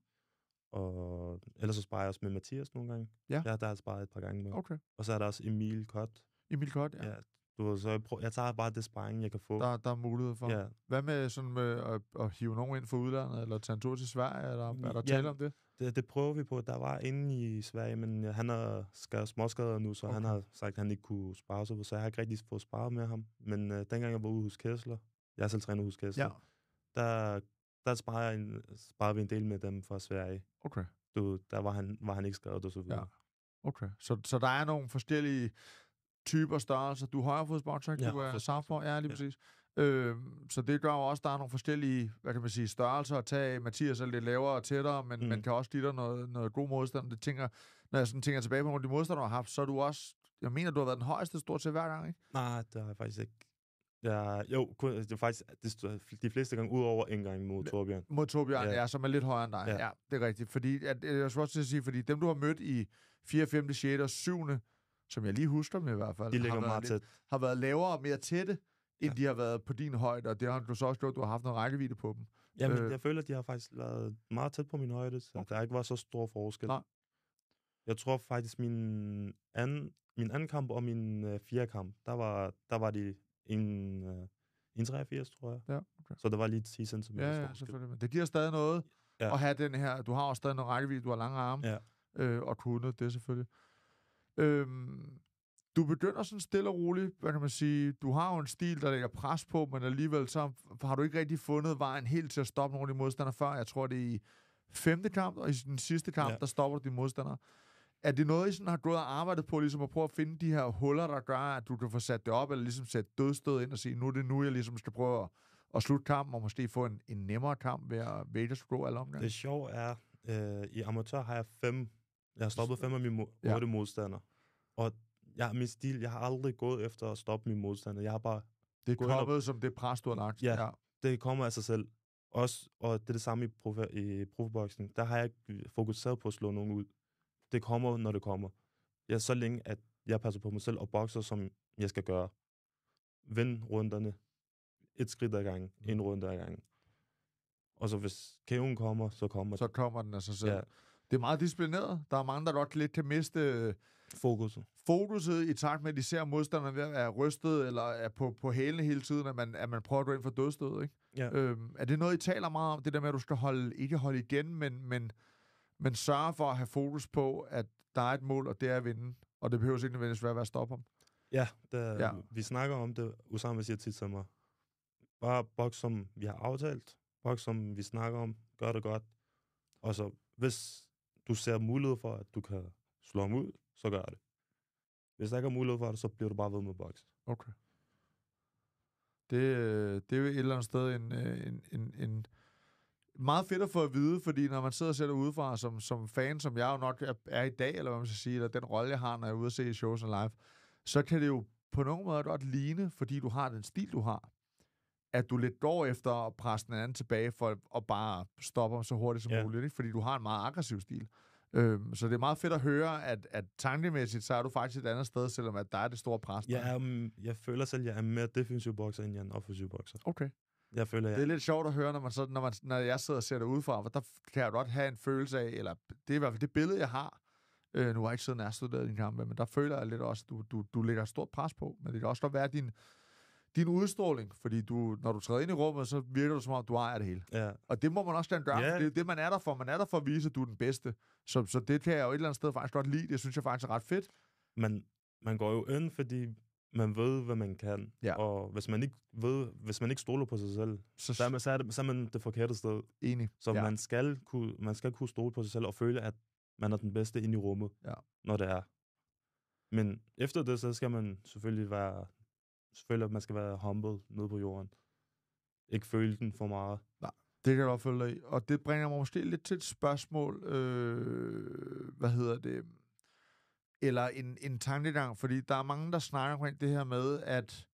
Og ellers så sparer jeg også med Mathias nogle gange. Ja. Jeg, der har jeg sparet et par gange med. Okay. Og så er der også Emil Kott. Emil Kott, ja. ja du, så jeg, prøver, jeg tager bare det sparring, jeg kan få. Der, der er mulighed for. Ja. Hvad med, sådan med at, at hive nogen ind for udlandet, eller tage en tur til Sverige? Eller, er der ja, tale om det? det? Det prøver vi på. Der var inde i Sverige, men han har skrevet småskader nu, så okay. han har sagt, at han ikke kunne spare sig, så jeg har ikke rigtig fået sparet med ham. Men øh, dengang jeg var ude hos Kessler, jeg er selv træner hos Kessler, ja. der der sparer, en, sparer vi en del med dem fra Sverige. Okay. Du, der var han, var han ikke skadet og så videre. Ja. Okay, så, så der er nogle forskellige typer størrelser. Du er højrefodsboxer, ja, du er softball, ja, lige ja. præcis. Øh, så det gør jo også, at der er nogle forskellige, hvad kan man sige, størrelser at tage. Mathias er lidt lavere og tættere, men mm. man kan også give dig noget, noget god modstand. Det tænker, når jeg sådan tænker tilbage på nogle af de modstandere, du har haft, så er du også, jeg mener, du har været den højeste stort set hver gang, ikke? Nej, det har jeg faktisk ikke. Ja, jo, kun, altså, det er faktisk det, de fleste gange, udover en gang mod Torbjørn. Mod Torbjørn, ja. ja, som er lidt højere end dig. Ja, ja det er rigtigt. Fordi, at, øh, jeg skulle også til at sige, fordi dem, du har mødt i 4., 5., 6. og 7., som jeg lige husker dem i hvert fald, de ligger har, meget været tæt. Lidt, har været lavere og mere tætte, end ja. de har været på din højde, og det har du så også gjort, du har haft noget rækkevidde på dem. men øh, jeg føler, at de har faktisk været meget tæt på min højde, så okay. der ikke var så stor forskel. Nej. Jeg tror faktisk, min anden, min anden kamp og min øh, fjerde kamp, der var, der var de en, uh, en 83, tror jeg. Ja, okay. Så der var lige 10 cm. Ja, ja, selvfølgelig. Men det giver stadig noget ja. at have den her. Du har også stadig noget rækkevidde, du har lange arme ja. øh, og kunne det selvfølgelig. Øhm, du begynder sådan stille og roligt, hvad kan man sige, du har jo en stil, der lægger pres på, men alligevel så har du ikke rigtig fundet vejen helt til at stoppe nogle af de modstandere før. Jeg tror, det er i femte kamp, og i den sidste kamp, ja. der stopper du de modstandere er det noget, I sådan har gået og arbejdet på, ligesom at prøve at finde de her huller, der gør, at du kan få sat det op, eller ligesom sætte dødstød ind og sige, nu er det nu, jeg ligesom skal prøve at, at slutte kampen, og måske få en, en nemmere kamp ved at vælge at gå alle omgang? Det sjove er, øh, i amatør har jeg fem, jeg har stoppet fem af mine mo- ja. otte modstandere, og jeg, min stil, jeg har aldrig gået efter at stoppe min modstander, jeg har bare... Det er kommet som det pres, du har lagt? Ja, ja, det kommer af sig selv. Også, og det er det samme i, prof, i profboxen. Der har jeg fokuseret på at slå nogen ud det kommer, når det kommer. er så længe, at jeg passer på mig selv og bokser, som jeg skal gøre. Vend runderne. Et skridt ad gangen. Mm. En runde ad gangen. Og så hvis kæven kommer, så kommer Så kommer den af sig selv. Ja. Det er meget disciplineret. Der er mange, der godt lidt kan miste øh, fokuset. fokuset i takt med, at de ser modstanderne ved at være rystet eller er på, på hælene hele tiden, at man, at man prøver at gå ind for dødstød. Ikke? Ja. Øhm, er det noget, I taler meget om, det der med, at du skal holde, ikke holde igen, men, men men sørger for at have fokus på, at der er et mål, og det er at vinde. Og det behøver ikke nødvendigvis være at stoppe ham. Ja, det, ja, vi snakker om det. Osama siger tit til mig, bare boks, som vi har aftalt, boks, som vi snakker om, gør det godt. Og så, hvis du ser mulighed for, at du kan slå ham ud, så gør det. Hvis der ikke er mulighed for det, så bliver du bare ved med boks. Okay. Det, øh, det er jo et eller andet sted en, øh, en, en, en meget fedt at få at vide, fordi når man sidder og ser det udefra som, som fan, som jeg jo nok er, er i dag, eller hvad man skal sige, eller den rolle, jeg har, når jeg er ude og se shows live, så kan det jo på nogen måde godt ligne, fordi du har den stil, du har, at du lidt går efter at presse den anden tilbage for at bare stoppe ham så hurtigt som ja. muligt, ikke? fordi du har en meget aggressiv stil. Øhm, så det er meget fedt at høre, at, at tankemæssigt, så er du faktisk et andet sted, selvom at der er det store pres. Jeg, er, mm, jeg føler selv, at jeg er mere defensiv bokser, end jeg er en offensiv bokser. Okay. Jeg føler, jeg... Det er lidt sjovt at høre, når, man så, når, man, når jeg sidder og ser det udefra, for der kan jeg godt have en følelse af, eller det er i hvert fald det billede, jeg har. Øh, nu har jeg ikke siddet i din kamp, men der føler jeg lidt også, at du, du, du lægger stort pres på, men det kan også godt være din, din udstråling, fordi du, når du træder ind i rummet, så virker du som om, du ejer det hele. Ja. Og det må man også gerne gøre, Ja. det er det, man er der for. Man er der for at vise, at du er den bedste. Så, så det kan jeg jo et eller andet sted faktisk godt lide. Det synes jeg faktisk er ret fedt. Men man går jo ind, fordi man ved, hvad man kan. Ja. Og hvis man ikke ved, hvis man ikke stoler på sig selv, så, så, er, man, så, er, det, så er man det forkerte sted. Enig. Så ja. man, skal kunne, man skal kunne stole på sig selv og føle, at man er den bedste inde i rummet, ja. når det er. Men efter det, så skal man selvfølgelig være, selvfølgelig, at man skal være humble nede på jorden. Ikke føle den for meget. Nej, det kan jeg godt følge dig i. Og det bringer mig måske lidt til et spørgsmål, øh, hvad hedder det, eller en, en tankegang, fordi der er mange, der snakker omkring det her med, at,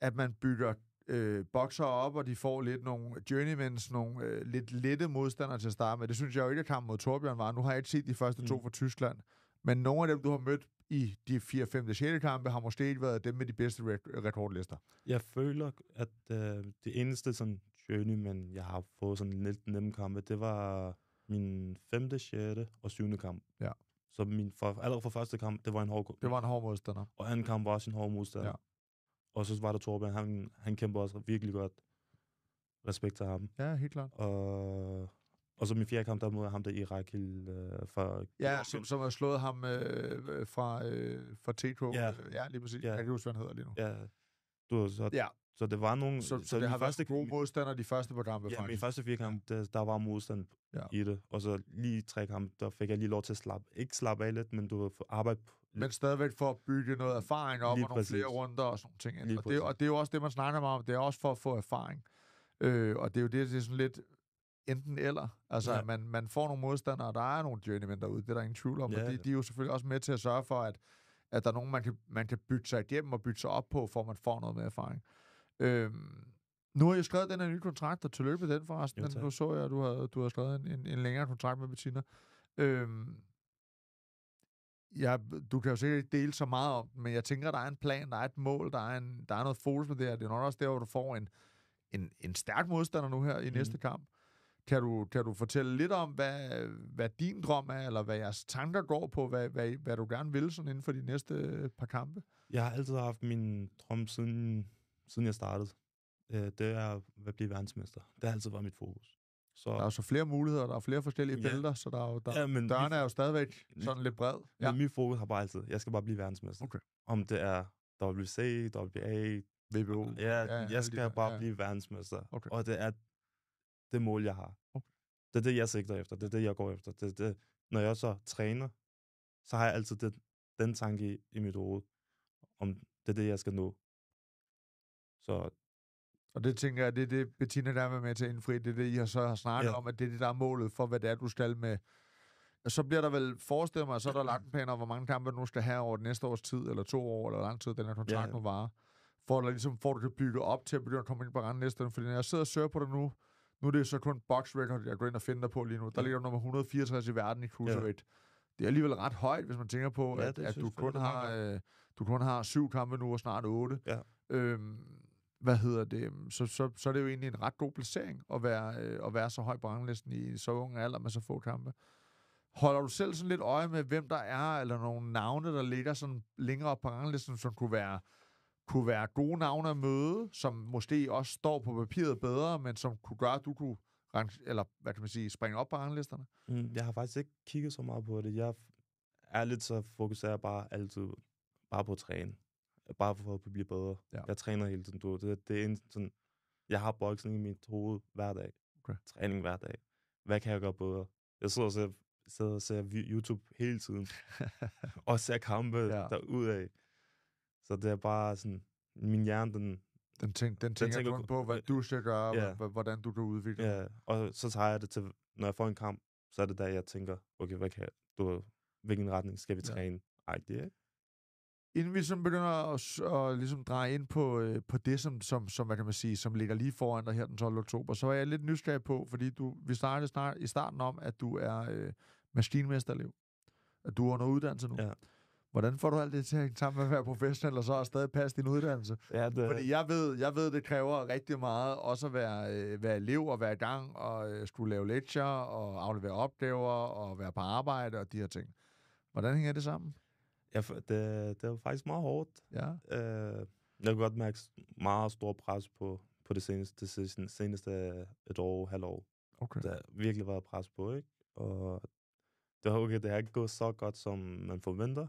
at man bygger øh, bokser op, og de får lidt nogle journeymans, nogle øh, lidt lette modstandere til at starte med. Det synes jeg jo ikke, at kampen mod Torbjørn var. Nu har jeg ikke set de første mm. to fra Tyskland, men nogle af dem, du har mødt i de 4. 5. 6. kampe, har måske ikke været dem med de bedste rekordlister. Jeg føler, at øh, det eneste sådan journeyman, jeg har fået sådan lidt nemme kampe, det var min 5., 6. og 7. kamp. Ja. Så min, for, allerede fra første kamp, det var en hård Det var en hård modstander. Og anden kamp var også en hård modstander. Ja. Og så var der Torben, han, han kæmper også virkelig godt. Respekt til ham. Ja, helt klart. Og, og så min fjerde kamp, der mod ham der Rakel øh, fra... Ja, som, som har slået ham øh, øh fra, øh, fra TK. Ja. ja, lige præcis. Ja. Jeg kan ikke huske, hvad han hedder lige nu. Ja. Du har så... Ja, så det var nogle... Så, så, så det har første, været gode modstandere de første par kampe, Ja, faktisk. første fire kampe, der, der var modstand ja. i det. Og så lige tre kampe, der fik jeg lige lov til at slappe. Ikke slappe af lidt, men du arbejde... Lidt. Men stadigvæk for at bygge noget erfaring op, lige og præcis. nogle flere runder og sådan nogle ting. Lige og det, og det er jo også det, man snakker meget om. Det er også for at få erfaring. Øh, og det er jo det, det er sådan lidt enten eller. Altså, ja. man, man får nogle modstandere, og der er nogle journeymen derude, det er der ingen tvivl om. Ja, og de, ja. de er jo selvfølgelig også med til at sørge for, at, at der er nogen, man kan, man kan bytte sig igennem og bytte sig op på, for at man får noget med erfaring. Øhm, nu har jeg skrevet den her nye kontrakt, og tillykke med den forresten. Jo, nu så jeg, at du har, du har skrevet en, en, en længere kontrakt med Bettina. Øhm, ja, du kan jo sikkert ikke dele så meget om men jeg tænker, der er en plan, der er et mål, der er, en, der er noget fokus med det her. Det er nok også der, hvor du får en, en, en stærk modstander nu her i mm. næste kamp. Kan du, kan du fortælle lidt om, hvad, hvad din drøm er, eller hvad jeres tanker går på, hvad, hvad, hvad du gerne vil sådan inden for de næste øh, par kampe? Jeg har altid haft min drøm siden siden jeg startede, øh, det er at blive verdensmester. Det har altid været mit fokus. Så, der er så flere muligheder, der er flere forskellige ja. felter, så der er jo, der, ja, men døren mit, er jo stadigvæk sådan lidt bred. Ja. Men mit fokus har bare altid, jeg skal bare blive verdensmester. Okay. Om det er WC, WA, VBO. Ja, ja, jeg skal der, bare ja. blive verdensmester. Okay. Og det er det mål, jeg har. Okay. Det er det, jeg sigter efter. Det er det, jeg går efter. Det, det. Når jeg så træner, så har jeg altid det, den tanke i, i mit hoved, om det er det, jeg skal nå. Så og det tænker jeg, det er det, Bettina der er med til at indfri, det er det, I har så har snakket ja. om, at det er det, der er målet for, hvad det er, du skal med. Og så bliver der vel, forestillet mig, så er der lagt en plan om, hvor mange kampe du nu skal have over det næste års tid, eller to år, eller hvor lang tid den her kontrakt ja, nu varer. For at ligesom, får du kan bygge op til at begynde at komme ind på år. fordi når jeg sidder og søger på det nu, nu er det så kun box record, jeg går ind og finder på lige nu. Der ligger du nummer 164 i verden i cruiserweight. Ja. Det er alligevel ret højt, hvis man tænker på, ja, at, at du, kun har, øh, du kun har syv kampe nu, og snart otte. Ja. Øhm, hvad hedder det, øhm, så, så, så er det jo egentlig en ret god placering at være, øh, at være så høj på ranglisten i så ung alder med så få kampe. Holder du selv sådan lidt øje med, hvem der er, eller nogle navne, der ligger sådan længere op på ranglisten, som kunne være, kunne være gode navne at møde, som måske også står på papiret bedre, men som kunne gøre, at du kunne eller hvad kan man sige, springe op på ranglisterne? Mm, jeg har faktisk ikke kigget så meget på det. Jeg er lidt så fokuseret bare altid bare på at træne bare for at blive bedre. Ja. Jeg træner hele tiden, du. Det, det er en, sådan, jeg har boksen i mit hoved hver dag. Okay. Træning hver dag. Hvad kan jeg gøre bedre? Jeg sidder og ser, sidder og ser YouTube hele tiden. og ser kampe ja. derudad. Så det er bare sådan, min hjerne, den... Den, tænk, den tænker, den tænker kun på, hvad øh, du skal gøre, ja. Yeah. hvordan du kan udvikle yeah. og så tager jeg det til, når jeg får en kamp, så er det der, jeg tænker, okay, hvad kan, du, hvilken retning skal vi træne? Ja. Ej, det er ikke. Inden vi så begynder at, at ligesom dreje ind på, øh, på det, som, som, som, hvad kan man sige, som ligger lige foran dig her den 12. oktober, så er jeg lidt nysgerrig på, fordi du, vi startede snart, i starten om, at du er øh, maskinmesterelev. At du er under uddannelse nu. Ja. Hvordan får du alt det til at hænge sammen med at være professionel, og så er stadig passe din uddannelse? Ja, det... Fordi jeg ved, jeg ved, det kræver rigtig meget også at være, øh, være elev og være i gang, og øh, skulle lave lektier, og aflevere opgaver, og være på arbejde og de her ting. Hvordan hænger det sammen? Jeg, det, det var faktisk meget hårdt. Ja. Øh, jeg kan godt mærke meget stor pres på, på det seneste, det seneste øh, et år, halvår. Okay. Der virkelig været pres på, ikke? Og det har okay, det har ikke gået så godt, som man forventer.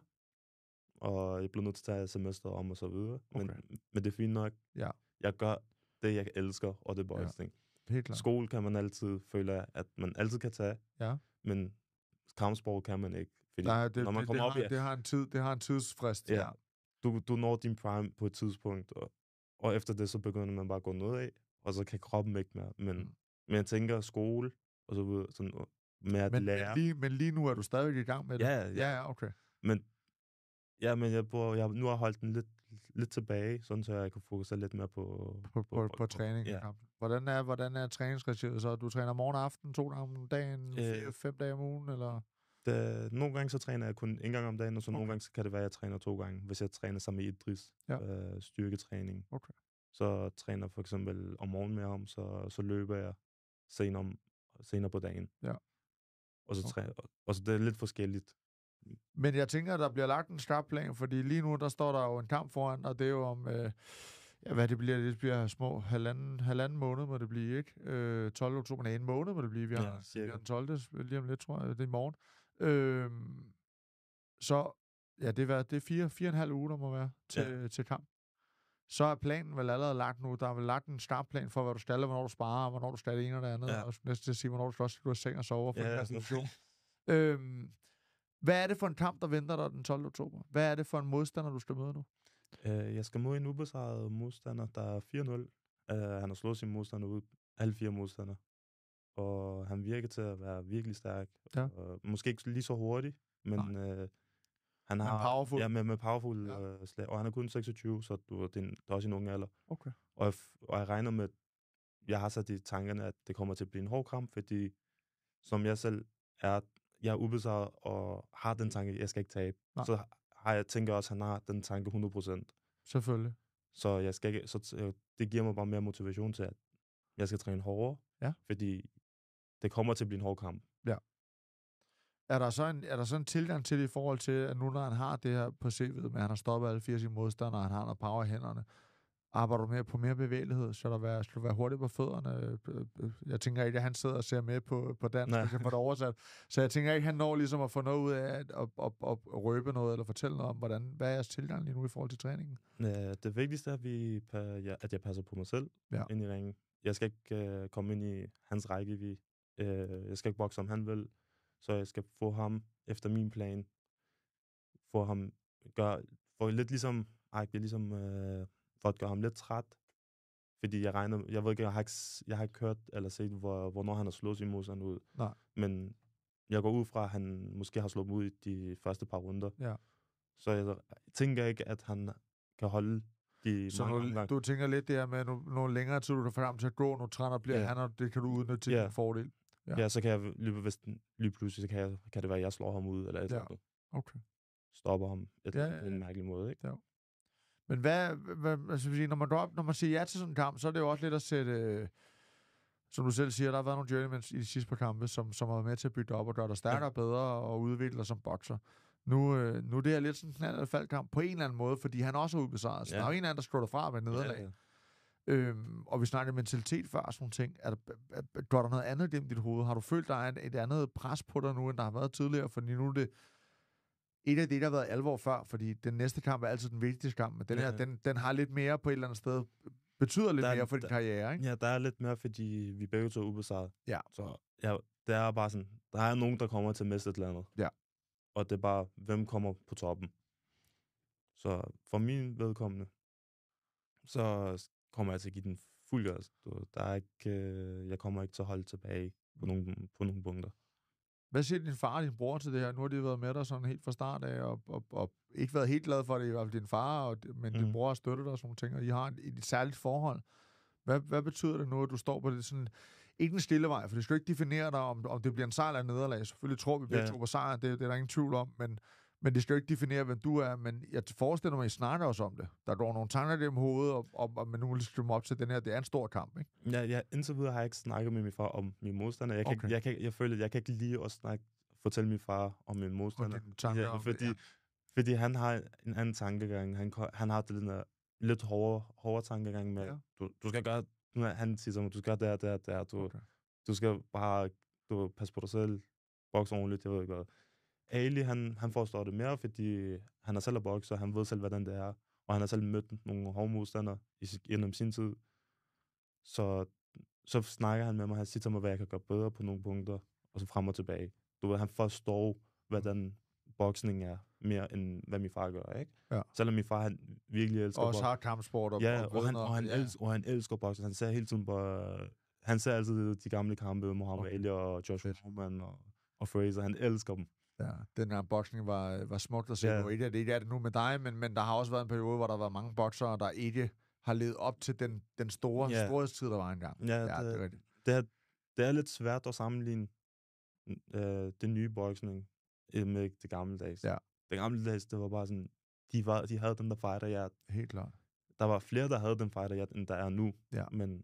Og jeg blev nødt til at tage semester om og så videre. Okay. Men, men det er fint nok. Ja. Jeg gør det, jeg elsker, og det er boxing. Ja. Helt klart. Skole kan man altid føle, at man altid kan tage. Ja. Men kampsport kan man ikke. Fordi Nej, det, når man det, kommer det, op, har, ja, det, har en tid, det har en tidsfrist. Ja. ja. Du, du når din prime på et tidspunkt, og, og efter det, så begynder man bare at gå ned af, og så kan kroppen ikke mere. Men, mm. men jeg tænker skole, og så sådan, med at men, lære. Men lige, men lige nu er du stadig i gang med det? Ja, ja. ja, ja okay. Men, ja, men jeg, bor, jeg, nu har jeg holdt den lidt, lidt tilbage, sådan så jeg kan fokusere lidt mere på... På, på, på, på, på træning. Ja. Hvordan er, hvordan er træningsregimet så? Du træner morgen og aften, to gange om dagen, øh, fire, fem dage om ugen, eller... Det, øh, nogle gange så træner jeg kun en gang om dagen, og så okay. nogle gange så kan det være, at jeg træner to gange, hvis jeg træner sammen med Idris. Ja. Øh, styrketræning. Okay. Så træner for eksempel om morgenen med ham, så, så løber jeg senere, om, senere på dagen. Ja. Og så, okay. træner, og, og så det er lidt forskelligt. Men jeg tænker, at der bliver lagt en skarp plan, fordi lige nu, der står der jo en kamp foran, og det er jo om... Øh Ja, hvad det bliver, det bliver små halvanden, halvanden måned, må det blive, ikke? Øh, 12. oktober, en måned må det blive, vi har, ja, vi har den 12. lige om lidt, tror jeg, det er i morgen. Øhm, så ja, det, var, det er fire, fire og en halv uge, der må være til, ja. Øh, til kamp. Så er planen vel allerede lagt nu. Der er vel lagt en startplan for, hvad du skal, hvornår du sparer, hvornår du skal det ene og det andet, ja. og næsten til at sige, hvornår du skal også du seng og sove for ja, den øhm, hvad er det for en kamp, der venter dig den 12. oktober? Hvad er det for en modstander, du skal møde nu? Øh, jeg skal møde en ubesejret modstander, der er 4-0. Øh, han har slået sin modstander ud. Alle fire modstandere og han virker til at være virkelig stærk. Ja. Og, måske ikke lige så hurtig, men øh, han har... Han powerful. Ja, med, med powerful ja. øh, slag, og han er kun 26, så du, det, er en, det er også en ung alder. Okay. Og jeg, og jeg regner med, jeg har sat i tankerne, at det kommer til at blive en hård kamp, fordi som jeg selv er, jeg er ubesejret og har den tanke, jeg skal ikke tabe. Nej. Så har jeg tænker også, at han har den tanke 100%. Selvfølgelig. Så, jeg skal ikke, så øh, det giver mig bare mere motivation til, at jeg skal træne hårdere, ja. fordi det kommer til at blive en hård kamp. Ja. Er der, så en, er der så en tilgang til det i forhold til, at nu når han har det her på CV'et, men han har stoppet alle 80 modstandere, han har noget power i hænderne, arbejder du mere på mere bevægelighed? Skal du være, skal du være hurtig på fødderne? Øh, øh, øh, jeg tænker ikke, at han sidder og ser med på, på dansk, hvis jeg får det oversat. Så jeg tænker ikke, at han når ligesom at få noget ud af at, at, at, at røbe noget, eller fortælle noget om, hvordan, hvad er jeres tilgang lige nu i forhold til træningen? Ja, det vigtigste er, at, vi, at jeg passer på mig selv ja. ind i ringen. Jeg skal ikke uh, komme ind i hans rækkevidde. Øh, jeg skal ikke bokse, som han vil. Så jeg skal få ham efter min plan. Få ham gør, få lidt ligesom, ej, det er ligesom, øh, for at gøre ham lidt træt. Fordi jeg regner, jeg ved ikke, jeg har ikke, jeg har ikke hørt eller set, hvor, hvornår han har slået sin modstand ud. Nej. Men jeg går ud fra, at han måske har slået ud i de første par runder. Ja. Så jeg tænker ikke, at han kan holde de så mange nu, du tænker lidt her med, nu, nu længere tid du er frem til at gå, nu træner bliver ja. han, og det kan du udnytte til ja. din fordel. Ja. ja, så kan jeg lige, hvis den, lige pludselig, så kan, jeg, kan det være, at jeg slår ham ud, eller et ja. eller Okay. Stopper ham et, ja, ja, på en mærkelig måde, ikke? Ja. Men hvad, hvad altså, når, man drop, når man siger ja til sådan en kamp, så er det jo også lidt at sætte... Øh, som du selv siger, der har været nogle journeymen i de sidste par kampe, som, som har været med til at bygge op og gøre dig stærkere, ja. bedre og udvikle dig som bokser. Nu, øh, nu det er det her lidt sådan en knald faldkamp på en eller anden måde, fordi han også er ubesejret. Ja. der er jo en eller anden, der skrutter fra med nederlag. Ja, ja. Øhm, og vi snakkede mentalitet før, sådan nogle ting. Er der, er, går der noget andet gennem dit hoved? Har du følt, der er et, et andet pres på dig nu, end der har været tidligere? Fordi nu er det et af det, der har været alvor før, fordi den næste kamp er altid den vigtigste kamp, men den her, ja. den, den har lidt mere på et eller andet sted, betyder lidt der, mere for din der, karriere, ikke? Ja, der er lidt mere, fordi vi begge to er ubesejret. Ja. Så ja, det er bare sådan, der er nogen, der kommer til at miste et eller andet. Ja. Og det er bare, hvem kommer på toppen? Så for min vedkommende, så kommer jeg til at give den fuld gas. Du, der er ikke, øh, jeg kommer ikke til at holde tilbage på nogle, på nogle punkter. Hvad siger din far og din bror til det her? Nu har de været med dig sådan helt fra start af, og, og, og ikke været helt glad for det, i hvert fald din far, og, men mm. din bror har støttet dig og sådan ting, og I har et, et særligt forhold. Hvad, hvad betyder det nu, at du står på det sådan, ikke en stille vej, for det skal ikke definere dig, om, om det bliver en sejr eller en nederlag. Selvfølgelig tror vi vi ja. to på sejr, det, det er der ingen tvivl om, men men det skal jo ikke definere, hvem du er, men jeg forestiller mig, at I snakker også om det. Der går nogle tanker i hovedet, og, og, og man nu vil skrive op til den her. Det er en stor kamp, ikke? Ja, jeg, indtil videre har jeg ikke snakket med min far om min modstander. Jeg, kan, okay. jeg, kan, jeg føler, jeg kan ikke lige at snakke, fortælle min far om min modstander. Okay, ja, fordi, det, ja. fordi han har en anden tankegang. Han, han har den der lidt hårdere, hårdere tankegang med, ja. du, du skal gøre, han siger som, du skal gøre det her, det her, det her. Du, okay. du skal bare du, passe på dig selv, bokse ordentligt, jeg ved hvad. Ali, han, han forstår det mere, fordi han er selv bokser, han ved selv, hvordan det er, og han har selv mødt nogle hårde modstandere gennem sin tid. Så, så snakker han med mig, han siger til mig, hvad jeg kan gøre bedre på nogle punkter, og så frem og tilbage. Du ved, han forstår, hvordan boksning er mere, end hvad min far gør, ikke? Ja. Selvom min far, han virkelig elsker Og også har kampsport og Ja, og, og han, og, han ja. elsker, og han elsker boksning. Han ser hele tiden på... Han ser altid de gamle kampe, Muhammad okay. Ali og Joshua Roman og, og Fraser. Han elsker dem. Ja, den her boksning var, var smukt at se ja. på. Ikke, det ikke er det nu med dig, men, men der har også været en periode, hvor der har været mange boksere, der ikke har levet op til den, den store ja. storhedstid, der var engang. Ja, ja det, det, er rigtigt. Det er, det er lidt svært at sammenligne øh, den nye boksning øh, med det gamle dags. Ja. Det gamle dags, det var bare sådan, de, var, de havde den der fighter, ja. Helt klart. Der var flere, der havde den fighter, end der er nu. Ja. Men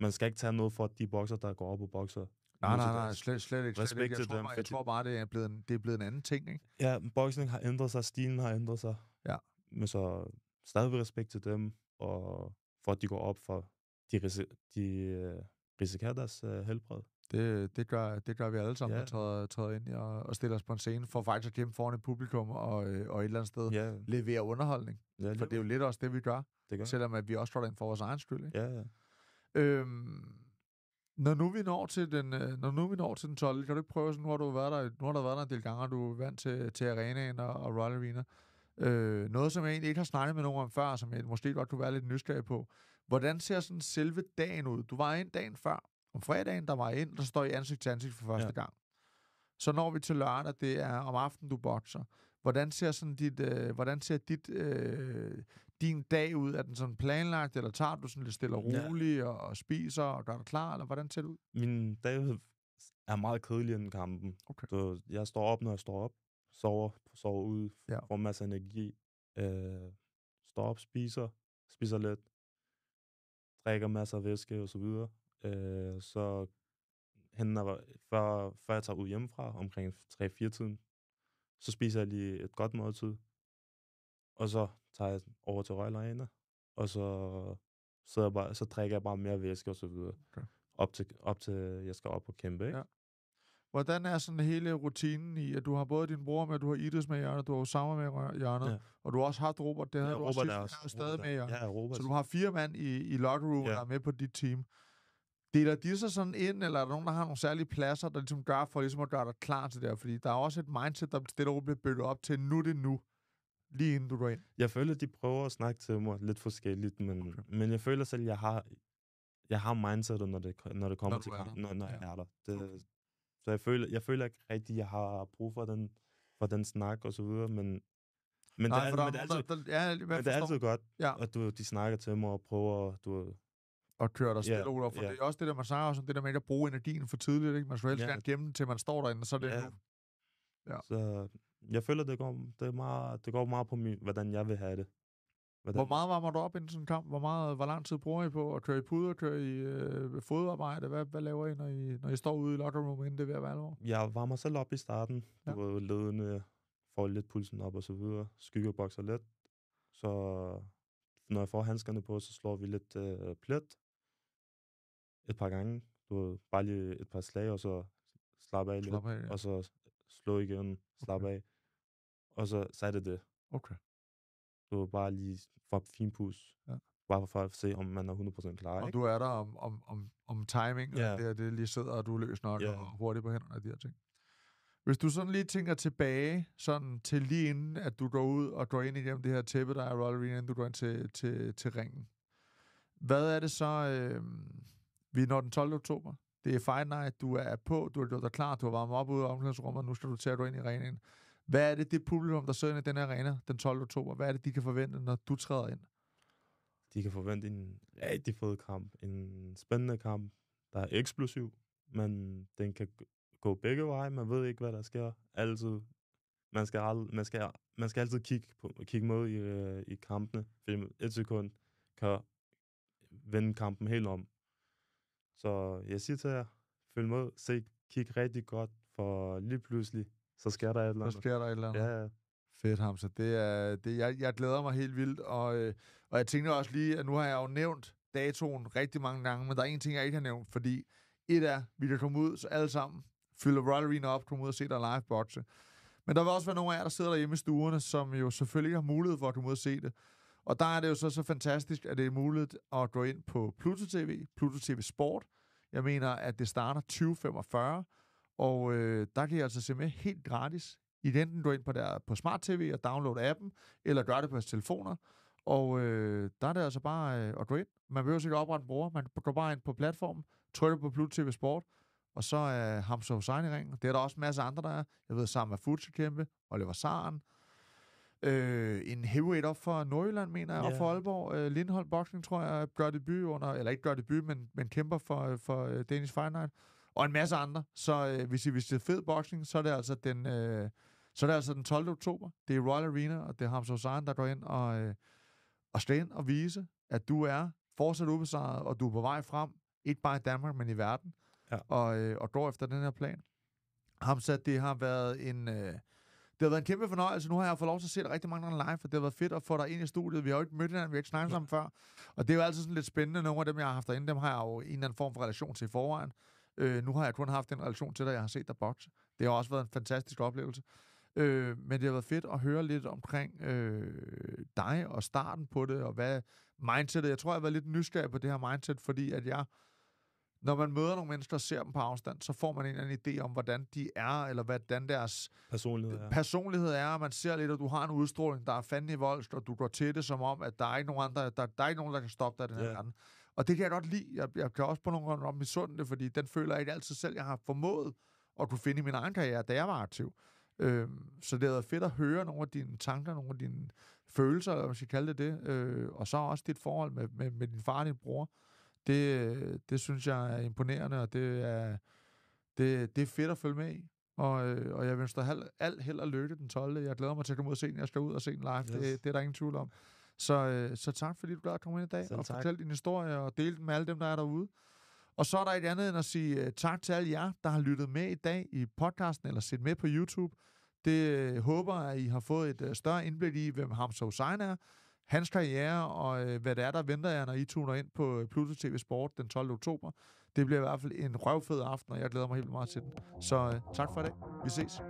man skal ikke tage noget for de bokser, der går op og bokser. Nej, nej, nej, slet, slet ikke. Slet Respekt ikke. Jeg, tror, dem, bare, jeg tror bare, det er, blevet en, det er blevet en anden ting, ikke? Ja, boxing har ændret sig, stilen har ændret sig. Ja. Men så stadig respekt til dem, og for at de går op for, de, ris- de uh, risikerer deres uh, helbred. Det, det, gør, det gør vi alle sammen, yeah. der træder, ind og, og stiller os på en scene, for faktisk at kæmpe foran et publikum og, øh, og et eller andet sted yeah. levere underholdning. Ja, for det er jo lidt også det, vi gør, det gør. selvom at vi også går ind for vores egen skyld. Ikke? Ja, ja. Øhm, når nu vi når til den, øh, når nu vi når til den 12, kan du ikke prøve, sådan, nu har du været der, nu har du været der en del gange, og du er vant til, til arenaen og, og Royal Arena. Øh, noget, som jeg egentlig ikke har snakket med nogen om før, som jeg måske godt kunne være lidt nysgerrig på. Hvordan ser sådan selve dagen ud? Du var ind dagen før. Om fredagen, der var ind, der står i ansigt til ansigt for første ja. gang. Så når vi til lørdag, det er om aftenen, du bokser. Hvordan ser, sådan dit, øh, hvordan ser dit, øh, din dag ud? Er den sådan planlagt, eller tager du sådan lidt stille og roligt, ja. og, og spiser, og gør dig klar, eller hvordan ser det ud? Min dag er meget kedelig end kampen. Okay. Så jeg står op, når jeg står op, sover, sover ud, ja. får en masse energi, øh, står op, spiser, spiser lidt, drikker masser af væske og så videre. Øh, så henter, før, før jeg tager ud hjemmefra, omkring 3-4 tiden, så spiser jeg lige et godt måltid, og så tager jeg over til røglejerne, og så, så, jeg bare, så drikker jeg bare mere væske og så videre. Okay. Op, til, op til, jeg skal op og kæmpe, ikke? Ja. Hvordan er sådan hele rutinen i, at du har både din bror med, du har Idris med hjørnet, du har Osama med hjørnet, ja. og du har også haft Robert, det havde ja, du Robert også, også, også stadig Robert, med hjørnet. Ja, Robert. Så du har fire mand i, i locker room, ja. der er med på dit team. Deler de sig sådan ind, eller er der nogen, der har nogle særlige pladser, der ligesom gør for ligesom at gøre dig klar til det her? Fordi der er også et mindset, der stille og bliver bygget op til, nu det nu lige inden du går ind? Jeg føler, de prøver at snakke til mig lidt forskelligt, men, okay. men jeg føler selv, jeg har, jeg har mindsetet, når det, når det kommer når til kampen, når, når ja. jeg er der. Det, okay. Så jeg føler, jeg føler ikke rigtigt, jeg har brug for den, for den snak og så videre, men men, Nej, det, er, men, det, er altid, der, der, ja, men det er altid godt, ja. at du, de snakker til mig og prøver... Du, og køre dig stille yeah, for yeah. det er også det der, man snakker om, det der med ikke at bruge energien for tidligt, ikke? man skal helst yeah. gerne gemme til man står derinde, og så er det yeah. nu. Ja. Så, jeg føler, det går, det, er meget, det går meget på, min, hvordan jeg vil have det. Hvordan? Hvor meget varmer du op inden sådan en kamp? Hvor, meget, hvor lang tid bruger I på at køre i puder, køre i øh, fodarbejde? Hvad, hvad laver I når, I, når I står ude i locker room, inden det er ved at være alvor? Jeg varmer selv op i starten. Ja. Du ledende får lidt pulsen op og så videre. Skygger bokser lidt. Så når jeg får handskerne på, så slår vi lidt øh, plet et par gange. Du ved, bare lige et par slag, og så slappe af Slap Af, ja. Og så slå igen, slappe okay. af og så, så er det det. Okay. Så bare lige for finpus. Ja. Bare for at se, om man er 100% klar. Og ikke? du er der om, om, om, om timing, ja. og det, det lige sidder, og du er løs nok, ja. og hurtigt på hænderne og de her ting. Hvis du sådan lige tænker tilbage, sådan til lige inden, at du går ud og går ind igennem det her tæppe, der er Royal Arena, inden du går ind til, til, til ringen. Hvad er det så, øh, vi når den 12. oktober? Det er Fight Night, du er på, du har gjort dig klar, du har varmet op ude af omklædningsrummet, nu skal du til at gå ind i ringen. Hvad er det, det publikum, der sidder i den her arena den 12. oktober, hvad er det, de kan forvente, når du træder ind? De kan forvente en rigtig fed kamp, en spændende kamp, der er eksplosiv, men den kan gå begge veje. Man ved ikke, hvad der sker. Altid. Man skal, ald- man skal, man skal altid kigge, på, kigge med i, øh, i kampene, fordi et sekund kan vende kampen helt om. Så jeg siger til jer, følg med, se, kig rigtig godt, for lige pludselig, så sker der et eller andet. Så sker der et eller andet. Ja, ja. Fedt, Hamza. Det er, det, jeg, jeg glæder mig helt vildt, og, øh, og jeg tænkte også lige, at nu har jeg jo nævnt datoen rigtig mange gange, men der er en ting, jeg ikke har nævnt, fordi et er, vi kan komme ud, så alle sammen fylder Royal Arena op, komme ud og se dig live boxe. Men der vil også være nogle af jer, der sidder derhjemme i stuerne, som jo selvfølgelig har mulighed for at komme ud og se det. Og der er det jo så, så fantastisk, at det er muligt at gå ind på Pluto TV, Pluto TV Sport. Jeg mener, at det starter 2045, og øh, der kan I altså se med helt gratis. I enten gå ind på, der, på Smart TV og downloade appen, eller gør det på jeres telefoner. Og øh, der er det altså bare øh, at gå ind. Man behøver sikkert oprette en bruger. Man går bare ind på platformen, trykker på Pluto TV Sport, og så er øh, Hamza Hussein i ringen. Det er der også masser masse andre, der er. Jeg ved, sammen med Futsikæmpe, Oliver Saren, øh, en heavyweight op for Nordjylland, mener jeg, yeah. og for Aalborg. Øh, Lindholm Boxing, tror jeg, gør debut under, eller ikke gør debut, men, men kæmper for, øh, for øh, Danish Fine Night og en masse andre. Så øh, hvis I vil se fed boxing, så er det altså den, øh, så er det altså den 12. oktober. Det er Royal Arena, og det er Hamza Hussein, der går ind og, øh, og slår ind og vise, at du er fortsat ubesejret, og du er på vej frem, ikke bare i Danmark, men i verden, ja. og, øh, og går efter den her plan. Hamza, det har været en... Øh, det har været en kæmpe fornøjelse. Nu har jeg fået lov til at se dig rigtig mange gange live, for det har været fedt at få dig ind i studiet. Vi har jo ikke mødt hinanden, vi har ikke snakket sammen før. Og det er jo altid sådan lidt spændende. Nogle af dem, jeg har haft derinde, dem har jeg jo en eller anden form for relation til i forvejen. Øh, nu har jeg kun haft en relation til dig, jeg har set dig bokse. Det har også været en fantastisk oplevelse. Øh, men det har været fedt at høre lidt omkring øh, dig og starten på det, og hvad mindsetet... Jeg tror, jeg har været lidt nysgerrig på det her mindset, fordi at jeg... Når man møder nogle mennesker og ser dem på afstand, så får man en eller anden idé om, hvordan de er, eller hvordan deres personlighed er. Personlighed er man ser lidt, at du har en udstråling, der er fandme voldsk, og du går til det som om, at der er ikke nogen, andre, der, der, er ikke nogen, der kan stoppe dig den her yeah. Og det kan jeg godt lide. Jeg, jeg kan også på nogle gange i det, fordi den føler jeg ikke altid selv, jeg har formået at kunne finde i min egen karriere, da jeg var aktiv. Øh, så det har været fedt at høre nogle af dine tanker, nogle af dine følelser, eller man skal kalde det det. Øh, og så også dit forhold med, med, med din far og din bror. Det, øh, det synes jeg er imponerende, og det er, det, det er fedt at følge med i. Og, øh, og jeg ønsker dig al, held og lykke den 12. Jeg glæder mig til at komme ud og se den. Jeg skal ud og se den live. Yes. Det, det er der ingen tvivl om. Så, øh, så tak, fordi du gad at komme ind i dag Selv og fortælle din historie og dele den med alle dem, der er derude. Og så er der et andet end at sige øh, tak til alle jer, der har lyttet med i dag i podcasten eller set med på YouTube. Det øh, håber, at I har fået et øh, større indblik i, hvem Hamza Hussein er, hans karriere og øh, hvad det er, der venter jer, når I tuner ind på Pluto TV Sport den 12. oktober. Det bliver i hvert fald en røvfed aften, og jeg glæder mig helt meget til den. Så øh, tak for i dag. Vi ses.